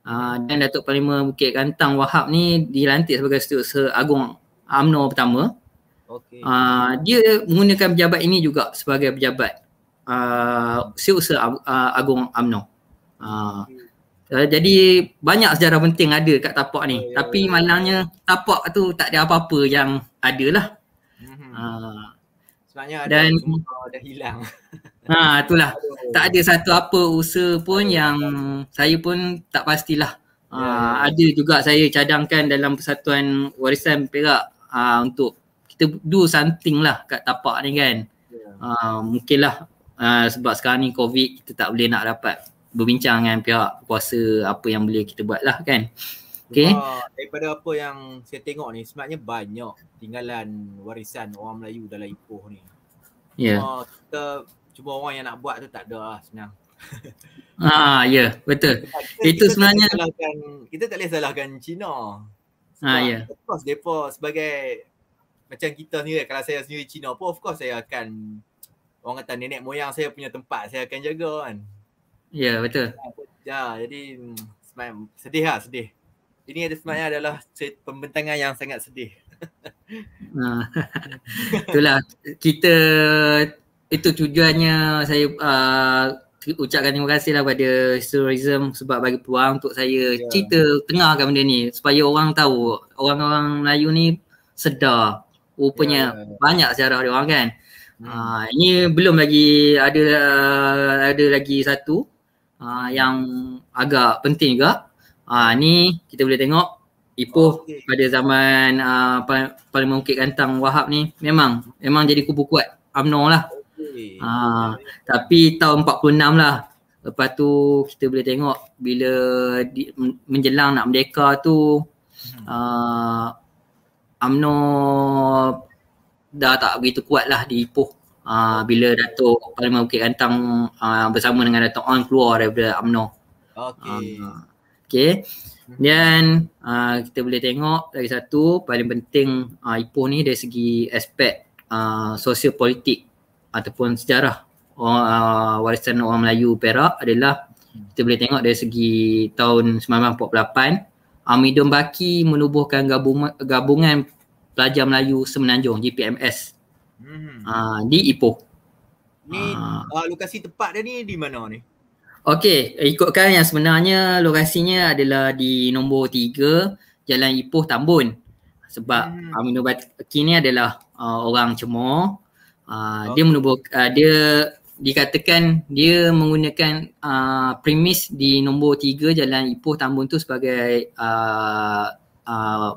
uh, ah, dan Datuk Panglima Bukit Kantang Wahab ni dilantik sebagai Setiausaha Agung UMNO pertama okay. uh, ah, dia menggunakan pejabat ini juga sebagai pejabat uh, Setiausaha uh, Agung UMNO uh, okay. uh, eh, jadi banyak sejarah penting ada kat tapak ni oh, tapi yeah, malangnya yeah. tapak tu tak ada apa-apa yang ada lah uh, sebenarnya ada dan, dah hilang Ha itulah. Tak ada satu apa usaha pun yang saya pun tak pastilah. Ha yeah. ada juga saya cadangkan dalam persatuan warisan Perak ha, untuk kita do something lah kat tapak ni kan. Ya. Ha mungkinlah ha, sebab sekarang ni COVID kita tak boleh nak dapat berbincang dengan pihak kuasa apa yang boleh kita buat lah kan. Okay. Uh, daripada apa yang saya tengok ni sebenarnya banyak tinggalan warisan orang Melayu dalam Ipoh ni. Ya. Yeah. Uh, kita cuba orang yang nak buat tu tak ada lah senang. ha ya yeah, betul. Kita, Itu kita sebenarnya tak salahkan, kita tak boleh salahkan China. Ha ah, ya. Yeah. Of course depa sebagai macam kita sendiri kalau saya sendiri Cina, pun of course saya akan orang kata nenek moyang saya punya tempat saya akan jaga kan. Ya yeah, betul. Ya jadi sebenarnya sedih lah sedih. Ini ada sebenarnya adalah pembentangan yang sangat sedih. Ha. Itulah kita itu tujuannya saya uh, ucapkan terima kasih lah pada historism sebab bagi peluang untuk saya yeah. cerita tengahkan benda ni supaya orang tahu orang-orang Melayu ni sedar rupanya yeah, ya, ya. banyak sejarah dia orang kan hmm. uh, ini belum lagi ada uh, ada lagi satu uh, yang agak penting juga uh, ni kita boleh tengok Ipoh okay. pada zaman uh, paling, mungkin kantang Wahab ni memang memang jadi kubu kuat UMNO lah Eh. Ha, tapi tahun 46 lah. Lepas tu kita boleh tengok bila di, menjelang nak merdeka tu UMNO hmm. uh, dah tak begitu kuat lah di Ipoh. Uh, bila Datuk Parlimen Bukit Gantang uh, bersama dengan Datuk On keluar daripada UMNO. Okay. Uh, okay. Dan uh, kita boleh tengok lagi satu paling penting uh, Ipoh ni dari segi aspek uh, politik ataupun sejarah uh, warisan orang Melayu Perak adalah kita boleh tengok dari segi tahun 1948 Amidun Dombaki menubuhkan gabung, gabungan pelajar Melayu Semenanjung GPMS hmm. uh, di Ipoh. Ni uh, lokasi tempat dia ni di mana ni? Okey, ikutkan yang sebenarnya lokasinya adalah di nombor tiga Jalan Ipoh Tambun. Sebab hmm. Aminobat kini adalah uh, orang Cemoh, uh, oh. dia menubuh uh, dia dikatakan dia menggunakan uh, premis di nombor tiga jalan Ipoh Tambun tu sebagai uh, uh,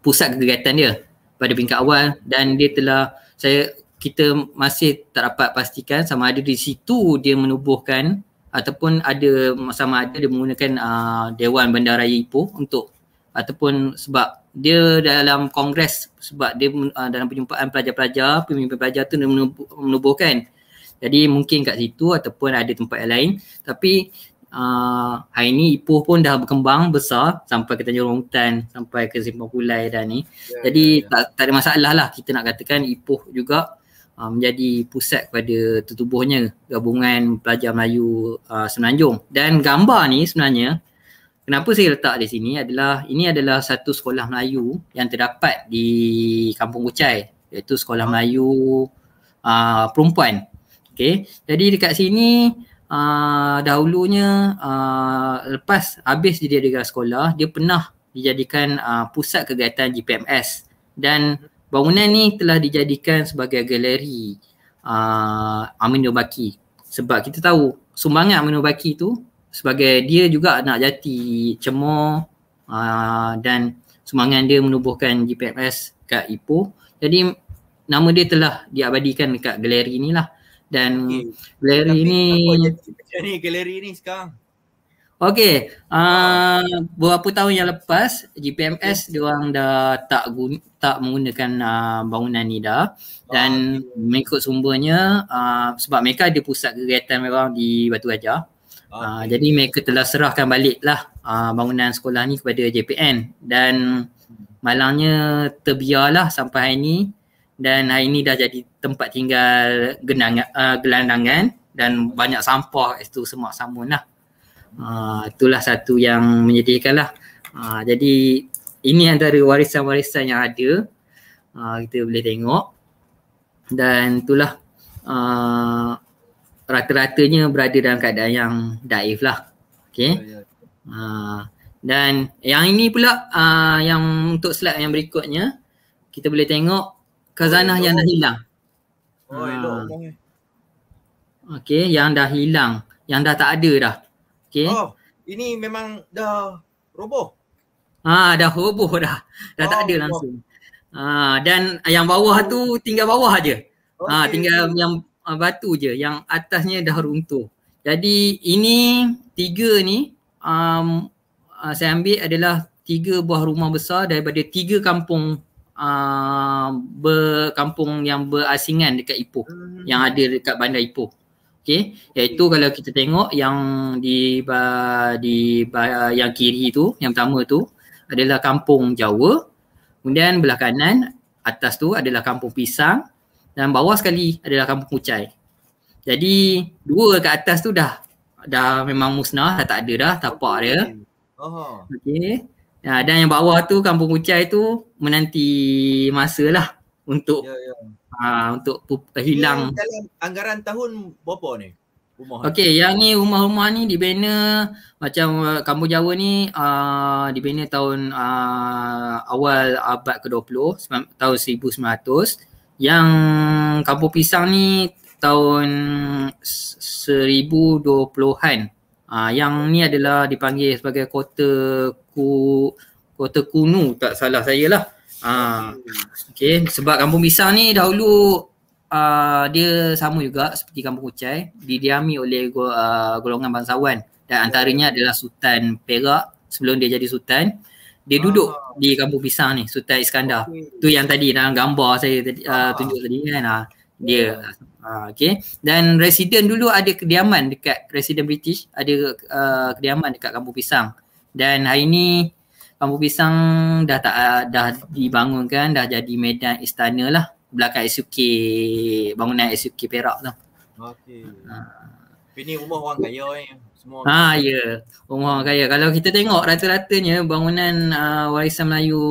pusat kegiatan dia pada peringkat awal dan dia telah saya kita masih tak dapat pastikan sama ada di situ dia menubuhkan ataupun ada sama ada dia menggunakan uh, Dewan Bandaraya Ipoh untuk ataupun sebab dia dalam kongres sebab dia uh, dalam perjumpaan pelajar-pelajar, pemimpin pelajar tu dia menubuhkan. Jadi mungkin kat situ ataupun ada tempat yang lain. Tapi uh, hari ni Ipoh pun dah berkembang besar sampai ke Tanjung Rongtan, sampai ke Simpang Kulai dan ni. Yeah, Jadi yeah, yeah. Tak, tak ada masalah lah kita nak katakan Ipoh juga ah, menjadi pusat kepada tertubuhnya gabungan pelajar Melayu uh, Semenanjung. Dan gambar ni sebenarnya Kenapa saya letak di sini adalah ini adalah satu sekolah Melayu yang terdapat di Kampung Kucai iaitu sekolah Melayu uh, perempuan. Okay. Jadi dekat sini uh, dahulunya uh, lepas habis dia dekat sekolah dia pernah dijadikan uh, pusat kegiatan GPMS dan bangunan ni telah dijadikan sebagai galeri uh, Aminul Baki sebab kita tahu sumbangan Aminul Baki tu sebagai dia juga nak jati cemor uh, dan semangat dia menubuhkan GPMS kat Ipoh. Jadi nama dia telah diabadikan dekat galeri ni lah. Dan okay. galeri Tapi ni... Macam ni galeri ni sekarang? Okay. Uh, uh. tahun yang lepas GPMS okay. diorang dah tak gun- tak menggunakan uh, bangunan ni dah. Dan uh. mengikut sumbernya uh, sebab mereka ada pusat kegiatan mereka di Batu Gajah. Uh, jadi mereka telah serahkan baliklah uh, bangunan sekolah ni kepada JPN dan hmm. malangnya terbiarlah sampai hari ni dan hari ni dah jadi tempat tinggal genang, uh, gelandangan dan banyak sampah itu semak samun lah. Uh, itulah satu yang menyedihkan lah. Uh, jadi ini antara warisan-warisan yang ada uh, kita boleh tengok dan itulah uh, rata-ratanya berada dalam keadaan yang daif lah. Okay. Uh, ya, ya. ha, dan yang ini pula uh, yang untuk slide yang berikutnya kita boleh tengok kazanah oh, yang dah hilang. uh, oh, ha. okay, yang dah hilang. Yang dah tak ada dah. Okay. Oh, ini memang dah roboh. Ah, dah roboh dah. Dah oh, tak ada langsung. Ah, dan yang bawah tu tinggal bawah aja. Okay. Ah, tinggal yang uh, batu je yang atasnya dah runtuh. Jadi ini tiga ni um, uh, saya ambil adalah tiga buah rumah besar daripada tiga kampung uh, berkampung yang berasingan dekat Ipoh hmm. yang ada dekat bandar Ipoh. Okey, iaitu kalau kita tengok yang di di yang kiri tu, yang pertama tu adalah kampung Jawa. Kemudian belah kanan atas tu adalah kampung Pisang dan bawah sekali adalah kampung Kucai. Jadi dua ke atas tu dah dah memang musnah, dah tak ada dah tapak dia. Oh. Okey. Ha, dan yang bawah tu kampung Kucai tu menanti masa lah untuk ya, ya. Ha, untuk pup, hilang. anggaran tahun berapa ni? Okey, yang ni rumah-rumah ni dibina macam uh, Kampung Jawa ni uh, dibina tahun uh, awal abad ke-20, tahun 1900. Hmm. Yang kapur pisang ni tahun 1020-an. Uh, ah, yang ni adalah dipanggil sebagai kota ku kota kuno tak salah saya lah. Ah uh, sebab kampung pisang ni dahulu uh, dia sama juga seperti kampung kucai didiami oleh uh, golongan bangsawan dan antaranya adalah sultan Perak sebelum dia jadi sultan. Uh, dia ah. duduk di kampung pisang ni Sultan Iskandar. Okay. Tu yang tadi dalam gambar saya tadi ah. uh, tunjuk tadi kan. Uh, dia yeah. uh, okey dan resident dulu ada kediaman dekat resident British, ada uh, kediaman dekat kampung pisang. Dan hari ni kampung pisang dah tak uh, dah dibangunkan, dah jadi medan istana lah belakang SUK, bangunan SUK Perak tu. Okey. Uh. Ini rumah orang kaya eh semua orang. Ha ya, rumah orang kaya. Kalau kita tengok rata-ratanya bangunan uh, warisan Melayu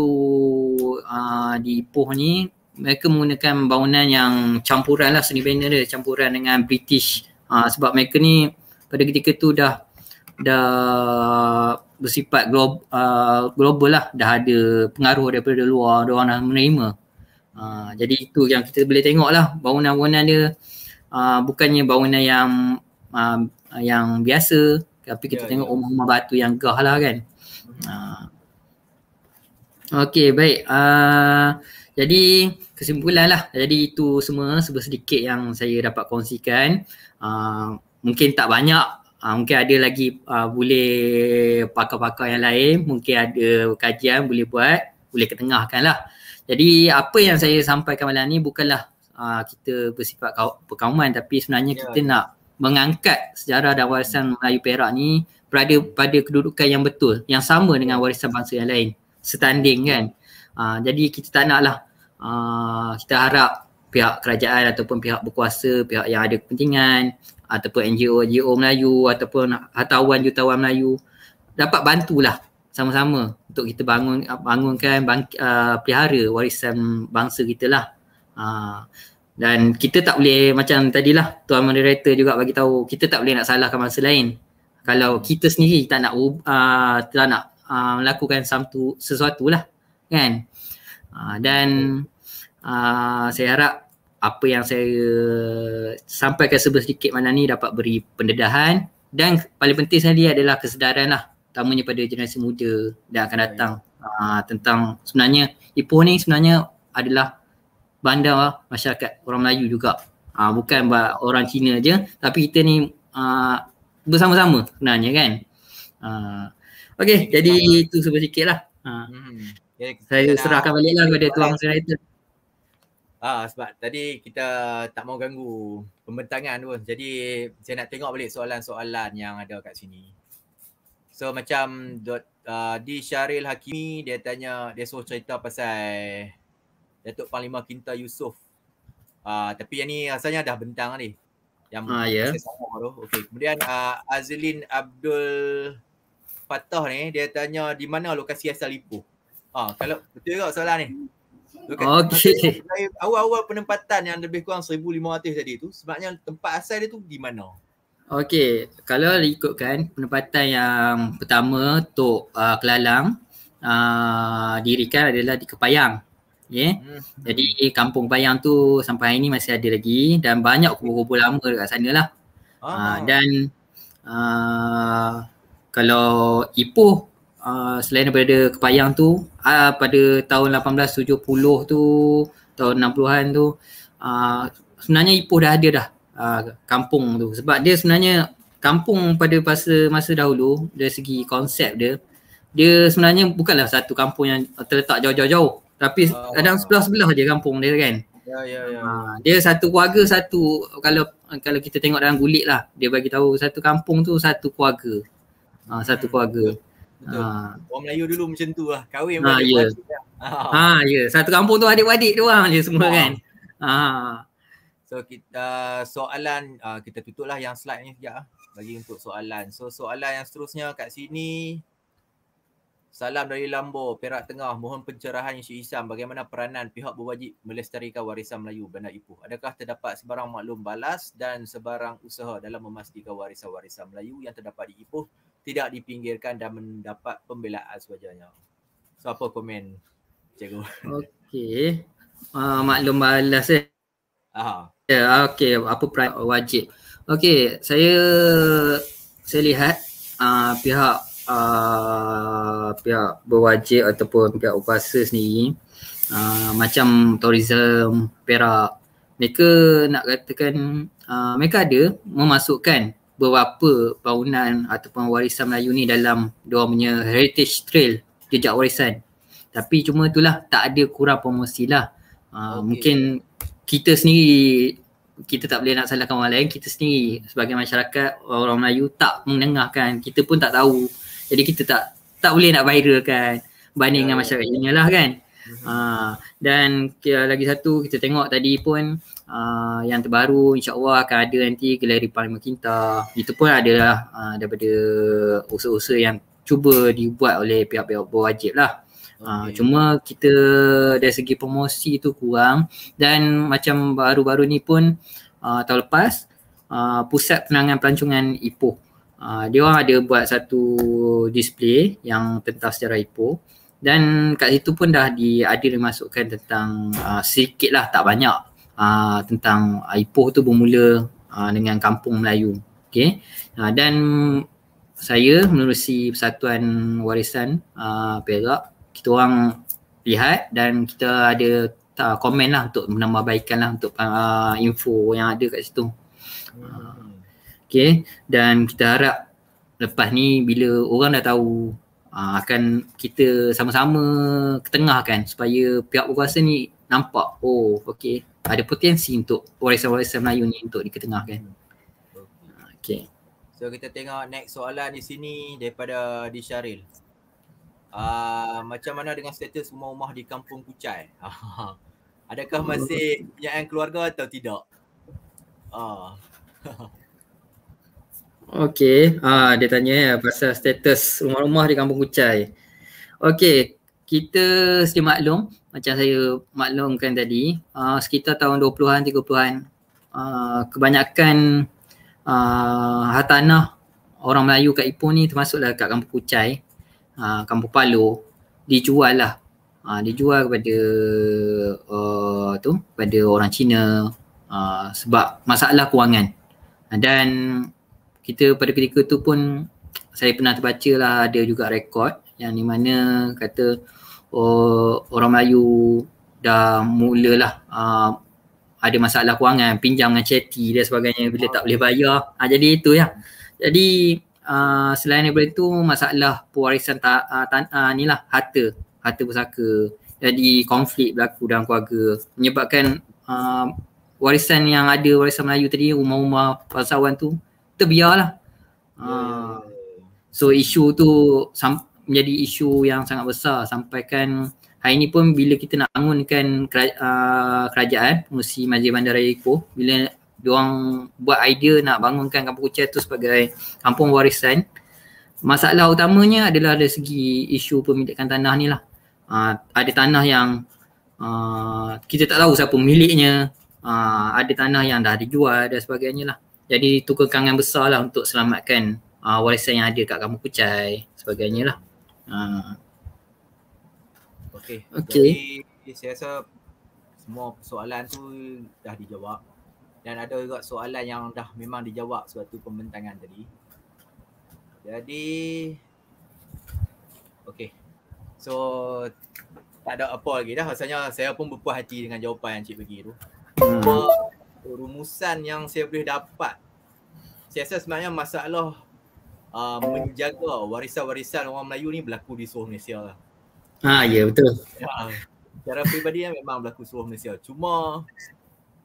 uh, di Ipoh ni mereka menggunakan bangunan yang campuran lah seni benda dia, campuran dengan British. Ha, sebab mereka ni pada ketika tu dah dah bersifat glo- uh, global lah. Dah ada pengaruh daripada luar, dia dah menerima. Uh, jadi itu yang kita boleh tengok lah bangunan-bangunan dia uh, bukannya bangunan yang uh, uh, yang biasa tapi kita yeah, tengok yeah. rumah-rumah batu yang gah lah kan. Uh. Okey baik. Uh, jadi kesimpulan lah. Jadi itu semua sebesar sedikit yang saya dapat kongsikan. Uh, mungkin tak banyak. Uh, mungkin ada lagi uh, boleh pakar-pakar yang lain. Mungkin ada kajian boleh buat. Boleh ketengahkan lah. Jadi apa yang saya sampaikan malam ni bukanlah uh, kita bersifat kau- perkauman tapi sebenarnya yeah. kita nak mengangkat sejarah dan warisan Melayu Perak ni berada pada kedudukan yang betul yang sama dengan warisan bangsa yang lain setanding kan ha, jadi kita tak lah ha, kita harap pihak kerajaan ataupun pihak berkuasa pihak yang ada kepentingan ataupun NGO-NGO Melayu ataupun hartawan-jutawan Melayu dapat bantulah sama-sama untuk kita bangun bangunkan bang, uh, pelihara warisan bangsa kita lah. Uh, dan kita tak boleh macam tadilah tuan moderator juga bagi tahu kita tak boleh nak salahkan bangsa lain kalau kita sendiri tak nak uh, tak nak uh, melakukan sesuatu sesuatu lah kan uh, dan uh, saya harap apa yang saya sampaikan sebesar sedikit malam ni dapat beri pendedahan dan paling penting sekali adalah kesedaran lah utamanya pada generasi muda dan akan datang uh, tentang sebenarnya Ipoh ni sebenarnya adalah bandar lah masyarakat orang Melayu juga. Ha, bukan buat orang Cina je tapi kita ni ha, bersama-sama sebenarnya kan. Ha, Okey jadi Sama. itu sebesar sikit lah. Ha. Hmm. Okay, saya serahkan balik lah kepada tuan serata. Ah, sebab tadi kita tak mau ganggu pembentangan pun. Jadi saya nak tengok balik soalan-soalan yang ada kat sini. So macam uh, di Syaril Hakimi dia tanya dia suruh cerita pasal Datuk Panglima Kinta Yusof. Uh, tapi yang ni rasanya dah bentang ni. Yang ha, ya. Yeah. tu. Okay. Kemudian uh, Azlin Abdul Fatah ni dia tanya di mana lokasi asal Ipoh. Uh, kalau betul juga soalan ni. Okay. Awal-awal penempatan yang lebih kurang 1500 tadi tu sebabnya tempat asal dia tu di mana? Okey, kalau ikutkan penempatan yang pertama Tok uh, Kelalang uh, dirikan adalah di Kepayang Okay. Hmm. Jadi kampung bayang tu sampai hari ni masih ada lagi dan banyak kubur-kubur lama dekat sana lah. Ah. Uh, dan uh, kalau Ipoh uh, selain daripada kepayang tu uh, pada tahun 1870 tu tahun 60-an tu uh, sebenarnya Ipoh dah ada dah uh, kampung tu sebab dia sebenarnya kampung pada masa, masa dahulu dari segi konsep dia dia sebenarnya bukanlah satu kampung yang terletak jauh-jauh tapi wow. Ah, kadang sebelah-sebelah je kampung dia kan. Ya, ya, ya. Ah, dia satu keluarga satu kalau kalau kita tengok dalam gulit lah dia bagi tahu satu kampung tu satu keluarga. Ha, satu hmm. keluarga. Betul. Ha. Orang Melayu dulu macam tu lah. Kahwin ha, ya. Lah. Ha. ha, ya. Satu kampung tu adik-adik tu orang lah je semua ha. kan. Ha. So kita soalan kita tutup lah yang slide ni sekejap Bagi untuk soalan. So soalan yang seterusnya kat sini Salam dari Lambo, Perak Tengah. Mohon pencerahan Encik Isam bagaimana peranan pihak berwajib melestarikan warisan Melayu Bandar Ipoh. Adakah terdapat sebarang maklum balas dan sebarang usaha dalam memastikan warisan-warisan Melayu yang terdapat di Ipoh tidak dipinggirkan dan mendapat pembelaan sewajarnya? So apa komen cikgu? Okey. Uh, maklum balas eh. Aha. Yeah, Okey, apa peranan wajib? Okey, saya saya lihat uh, pihak uh, pihak berwajib ataupun pihak kuasa sendiri uh, macam tourism, perak mereka nak katakan uh, mereka ada memasukkan beberapa bangunan ataupun warisan Melayu ni dalam dia punya heritage trail jejak warisan tapi cuma itulah tak ada kurang promosi lah uh, okay. mungkin kita sendiri kita tak boleh nak salahkan orang lain kita sendiri sebagai masyarakat orang Melayu tak mendengarkan kita pun tak tahu jadi kita tak tak boleh nak viralkan banding dengan ya, ya, masyarakat ya. ini lah kan. mm dan ya, lagi satu kita tengok tadi pun aa, ah, yang terbaru insyaAllah akan ada nanti galeri Palma Kinta. Itu pun adalah aa, ah, daripada usaha-usaha yang cuba dibuat oleh pihak-pihak berwajib lah. Okay. cuma kita dari segi promosi tu kurang dan macam baru-baru ni pun uh, tahun lepas uh, pusat penangan pelancongan Ipoh Ah, dia orang ada buat satu display yang tentang sejarah Ipoh dan kat situ pun dah di, ada dimasukkan tentang uh, sedikit lah tak banyak uh, tentang Ipoh tu bermula uh, dengan kampung Melayu okay. uh, dan saya menerusi Persatuan Warisan uh, Perak kita orang lihat dan kita ada komen lah untuk menambahbaikan lah untuk uh, info yang ada kat situ Okay. Dan kita harap lepas ni bila orang dah tahu uh, akan kita sama-sama ketengahkan supaya pihak berkuasa ni nampak oh okay ada potensi untuk warisan-warisan Melayu ni untuk diketengahkan. Hmm. Ah, okay. So kita tengok next soalan di sini daripada di Syaril. Uh, macam mana dengan status rumah-rumah di Kampung Kucai? Adakah masih hmm. penyayang keluarga atau tidak? Uh. Okey, ah, dia tanya ya pasal status rumah-rumah di Kampung Kucai. Okey, kita sedia maklum macam saya maklumkan tadi uh, sekitar tahun 20-an, 30-an uh, kebanyakan uh, ah, hartanah orang Melayu kat Ipoh ni termasuklah kat Kampung Kucai, uh, ah, Kampung Palo dijual lah. Uh, dijual kepada uh, tu, kepada orang Cina uh, sebab masalah kewangan. dan kita pada ketika tu pun saya pernah terbaca lah ada juga rekod yang di mana kata oh, orang Melayu dah mulalah uh, ah, ada masalah kewangan, pinjam dengan cheti dan sebagainya bila tak boleh bayar. Ha, jadi itu ya. Jadi uh, selain daripada itu masalah pewarisan ta, uh, tan, uh, ni lah harta, harta pusaka. Jadi konflik berlaku dalam keluarga menyebabkan uh, warisan yang ada warisan Melayu tadi rumah-rumah bangsawan tu kita biarlah. Ha. So isu tu menjadi isu yang sangat besar sampaikan hari ni pun bila kita nak bangunkan kera- uh, kerajaan pengurusi Masjid Bandaraya Ipoh bila diorang buat idea nak bangunkan Kampung Kucai tu sebagai kampung warisan masalah utamanya adalah dari segi isu pemilikan tanah ni lah uh, ada tanah yang uh, kita tak tahu siapa miliknya uh, ada tanah yang dah dijual dan sebagainya lah jadi tu kekangan besar lah untuk selamatkan uh, warisan yang ada kat kamu kucai sebagainya lah uh. Ah. Okay, okay. Jadi, saya rasa semua soalan tu dah dijawab dan ada juga soalan yang dah memang dijawab suatu pembentangan tadi jadi okay so tak ada apa lagi dah rasanya saya pun berpuas hati dengan jawapan yang cik bagi tu hmm. uh, rumusan yang saya boleh dapat saya rasa sebenarnya masalah uh, menjaga warisan-warisan orang Melayu ni berlaku di seluruh Malaysia lah. Ha, ya yeah, betul. Ya, secara uh, peribadi memang berlaku seluruh Malaysia. Cuma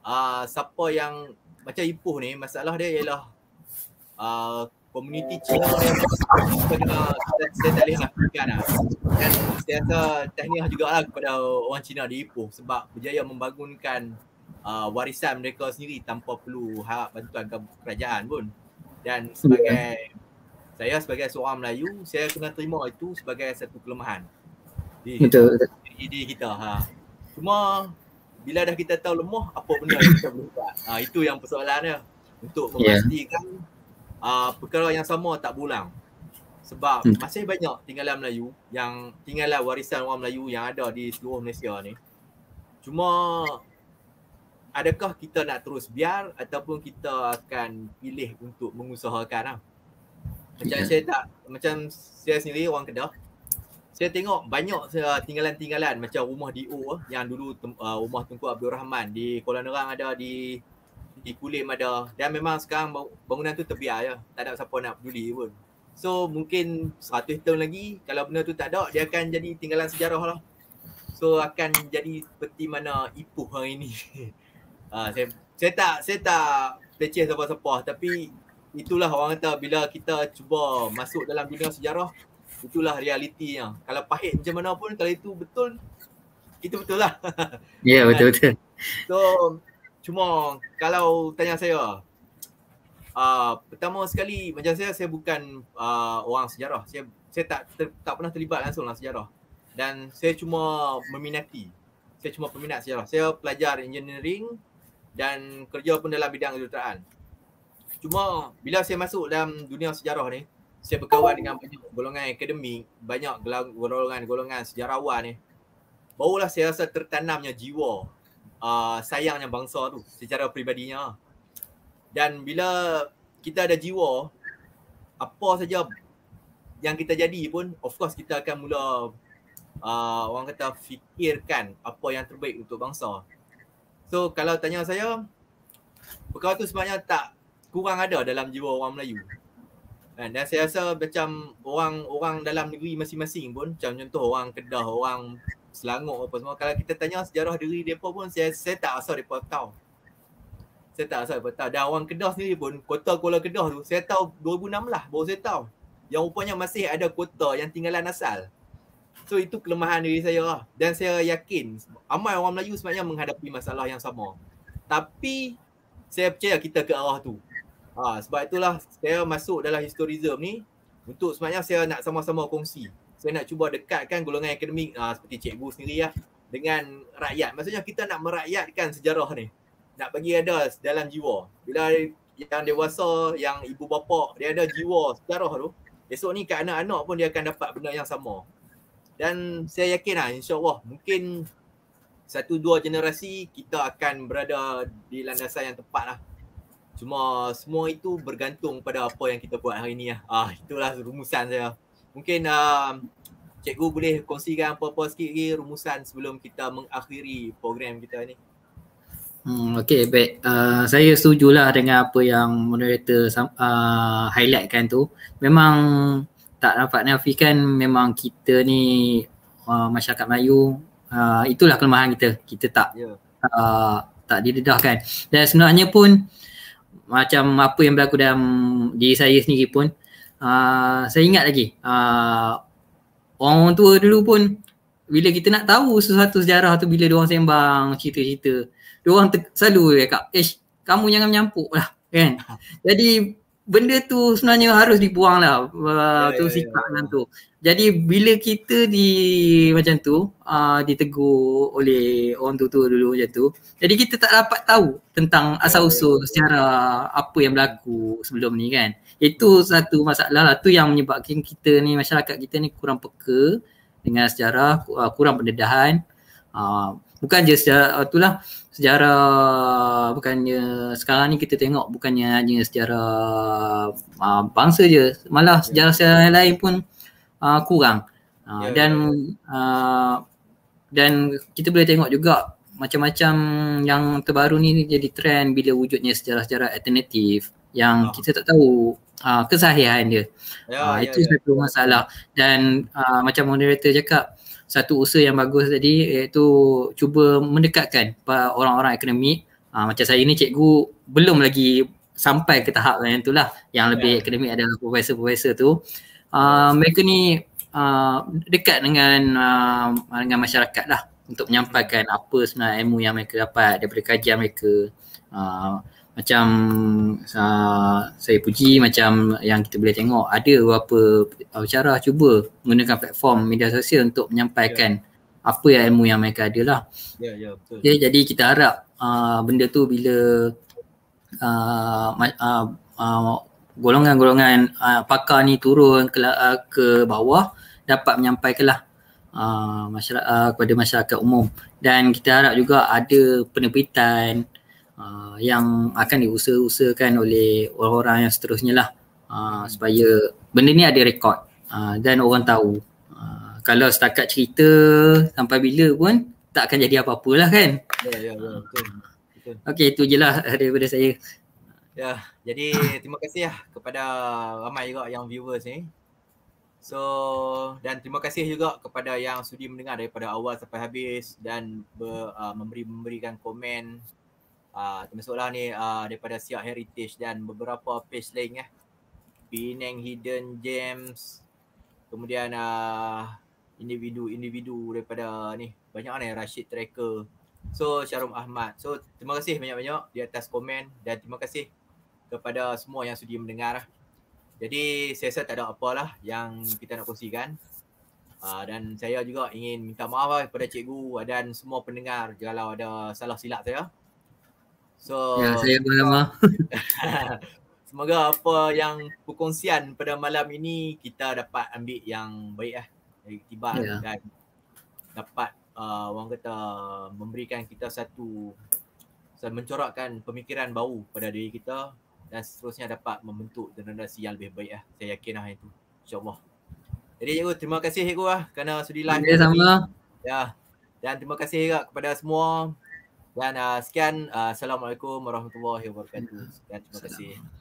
uh, siapa yang macam Ipoh ni masalah dia ialah uh, komuniti Cina yang kena saya tak boleh lakukan lah. Dan saya rasa tahniah jugalah kepada orang Cina di Ipoh sebab berjaya membangunkan uh, warisan mereka sendiri tanpa perlu harap bantuan ke kerajaan pun dan sebagai Sebenarnya. saya sebagai seorang Melayu saya kena terima itu sebagai satu kelemahan di betul diri kita ha cuma bila dah kita tahu lemah apa benda yang kita boleh buat ha, itu yang persoalannya untuk ya. memastikan yeah. uh, perkara yang sama tak berulang sebab hmm. masih banyak tinggalan Melayu yang tinggalan warisan orang Melayu yang ada di seluruh Malaysia ni cuma adakah kita nak terus biar ataupun kita akan pilih untuk mengusahakan lah. Macam yeah. saya tak, macam saya sendiri orang Kedah, saya tengok banyak tinggalan-tinggalan macam rumah di O ah, yang dulu uh, rumah Tunku Abdul Rahman di Kuala Nerang ada di di Kulim ada dan memang sekarang bangunan tu terbiar ya. Tak ada siapa nak peduli pun. So mungkin 100 tahun lagi kalau benda tu tak ada dia akan jadi tinggalan sejarah lah. So akan jadi seperti mana ipuh hari ni. Ah, saya, saya tak saya tak leceh siapa-siapa tapi itulah orang kata bila kita cuba masuk dalam dunia sejarah itulah realitinya. Kalau pahit macam mana pun kalau itu betul itu betul lah. Ya yeah, betul betul. So cuma kalau tanya saya uh, pertama sekali macam saya saya bukan uh, orang sejarah. Saya saya tak ter, tak pernah terlibat langsung dalam sejarah. Dan saya cuma meminati. Saya cuma peminat sejarah. Saya pelajar engineering dan kerja pun dalam bidang kejuruteraan. Cuma bila saya masuk dalam dunia sejarah ni, saya berkawan dengan banyak golongan akademik, banyak golongan-golongan sejarawan ni. Barulah saya rasa tertanamnya jiwa uh, sayangnya bangsa tu secara peribadinya. Dan bila kita ada jiwa, apa saja yang kita jadi pun, of course kita akan mula uh, orang kata fikirkan apa yang terbaik untuk bangsa. So kalau tanya saya perkara tu sebenarnya tak kurang ada dalam jiwa orang Melayu. Kan? Dan saya rasa macam orang-orang dalam negeri masing-masing pun macam contoh orang Kedah, orang Selangor apa semua kalau kita tanya sejarah diri mereka pun saya, saya tak rasa mereka tahu. Saya tak rasa mereka tahu. Dan orang Kedah sendiri pun kota Kuala Kedah tu saya tahu 2006 lah baru saya tahu. Yang rupanya masih ada kota yang tinggalan asal. So itu kelemahan diri saya lah. Dan saya yakin amat orang Melayu sebenarnya menghadapi masalah yang sama. Tapi saya percaya kita ke arah tu. Ha, sebab itulah saya masuk dalam historism ni untuk sebenarnya saya nak sama-sama kongsi. Saya nak cuba dekatkan golongan akademik ha, seperti cikgu sendiri lah dengan rakyat. Maksudnya kita nak merakyatkan sejarah ni. Nak bagi ada dalam jiwa. Bila yang dewasa, yang ibu bapa, dia ada jiwa sejarah tu. Esok ni kat anak-anak pun dia akan dapat benda yang sama dan saya yakin lah insyaAllah mungkin satu dua generasi kita akan berada di landasan yang tepat lah. Cuma semua itu bergantung pada apa yang kita buat hari ni lah. Ah, itulah rumusan saya. Mungkin uh, cikgu boleh kongsikan apa-apa sikit lagi rumusan sebelum kita mengakhiri program kita ni. Hmm, okay, baik. Uh, saya setujulah dengan apa yang moderator uh, highlightkan tu. Memang tak nampak ni kan? memang kita ni uh, masyarakat Melayu uh, itulah kelemahan kita kita tak yeah. uh, tak didedahkan dan sebenarnya pun macam apa yang berlaku dalam diri saya sendiri pun uh, saya ingat lagi uh, orang tua dulu pun bila kita nak tahu sesuatu sejarah tu bila diorang sembang cerita-cerita diorang te- selalu cakap eh kamu jangan menyampuk lah kan jadi benda tu sebenarnya harus dibuang lah yeah, uh, ya, ya, tu yeah, ya. sikap yeah. tu jadi bila kita di macam tu uh, ditegur oleh orang tu-tu dulu macam tu jadi kita tak dapat tahu tentang asal-usul secara apa yang berlaku sebelum ni kan itu satu masalah lah tu yang menyebabkan kita ni masyarakat kita ni kurang peka dengan sejarah, uh, kurang pendedahan uh, bukan je sejarah uh, tu lah sejarah bukannya sekarang ni kita tengok bukannya hanya sejarah uh, bangsa je malah yeah. sejarah sejarah lain, -lain pun uh, kurang uh, ah, yeah. dan uh, dan kita boleh tengok juga macam-macam yang terbaru ni jadi trend bila wujudnya sejarah-sejarah alternatif yang oh. kita tak tahu uh, kesahihan dia. Ya, uh, ya, itu ya, satu ya. masalah. Dan uh, macam moderator cakap, satu usaha yang bagus tadi iaitu cuba mendekatkan orang-orang akademik uh, macam saya ni cikgu belum lagi sampai ke tahap yang tu lah yang lebih yeah. akademik adalah profesor-profesor tu uh, mereka ni uh, dekat dengan uh, dengan masyarakat lah untuk menyampaikan apa sebenarnya ilmu yang mereka dapat daripada kajian mereka uh, macam uh, saya puji macam yang kita boleh tengok ada beberapa cara cuba menggunakan platform media sosial untuk menyampaikan yeah. apa yang ilmu yang mereka ada lah. Ya, yeah, ya yeah, betul. Ya, jadi kita harap uh, benda tu bila uh, uh, uh, golongan-golongan uh, pakar ni turun ke, uh, ke bawah dapat menyampaikanlah uh, masyarakat, uh, kepada masyarakat umum dan kita harap juga ada penerbitan uh, yang akan diusahakan oleh orang-orang yang seterusnya lah uh, supaya benda ni ada rekod uh, dan orang tahu uh, kalau setakat cerita sampai bila pun tak akan jadi apa-apa lah kan ya ya, ya betul Okey itu je lah daripada saya. Ya, jadi terima kasih lah kepada ramai juga yang viewers ni. So dan terima kasih juga kepada yang sudi mendengar daripada awal sampai habis dan ber, uh, memberi memberikan komen Uh, ah, termasuklah ni uh, daripada Siak Heritage dan beberapa page lain eh. Penang Hidden Gems. Kemudian uh, ah, individu-individu daripada ni. Banyak kan eh, Rashid Tracker. So Syarum Ahmad. So terima kasih banyak-banyak di atas komen dan terima kasih kepada semua yang sudi mendengar. Jadi saya rasa tak ada apa lah yang kita nak kongsikan. Uh, dan saya juga ingin minta maaf lah kepada cikgu dan semua pendengar kalau ada salah silap saya. So ya, saya bersama. Semoga apa yang perkongsian pada malam ini kita dapat ambil yang baik lah. Dari tiba ya. dan dapat uh, orang kata memberikan kita satu mencorakkan pemikiran baru pada diri kita dan seterusnya dapat membentuk generasi yang lebih baik lah. Saya yakin lah itu. InsyaAllah. Jadi cikgu terima kasih cikgu lah kerana sudi live. Ya, sama. Ya. Dan terima kasih juga kepada semua dan uh, sekian uh, assalamualaikum warahmatullahi wabarakatuh. Sekian terima kasih.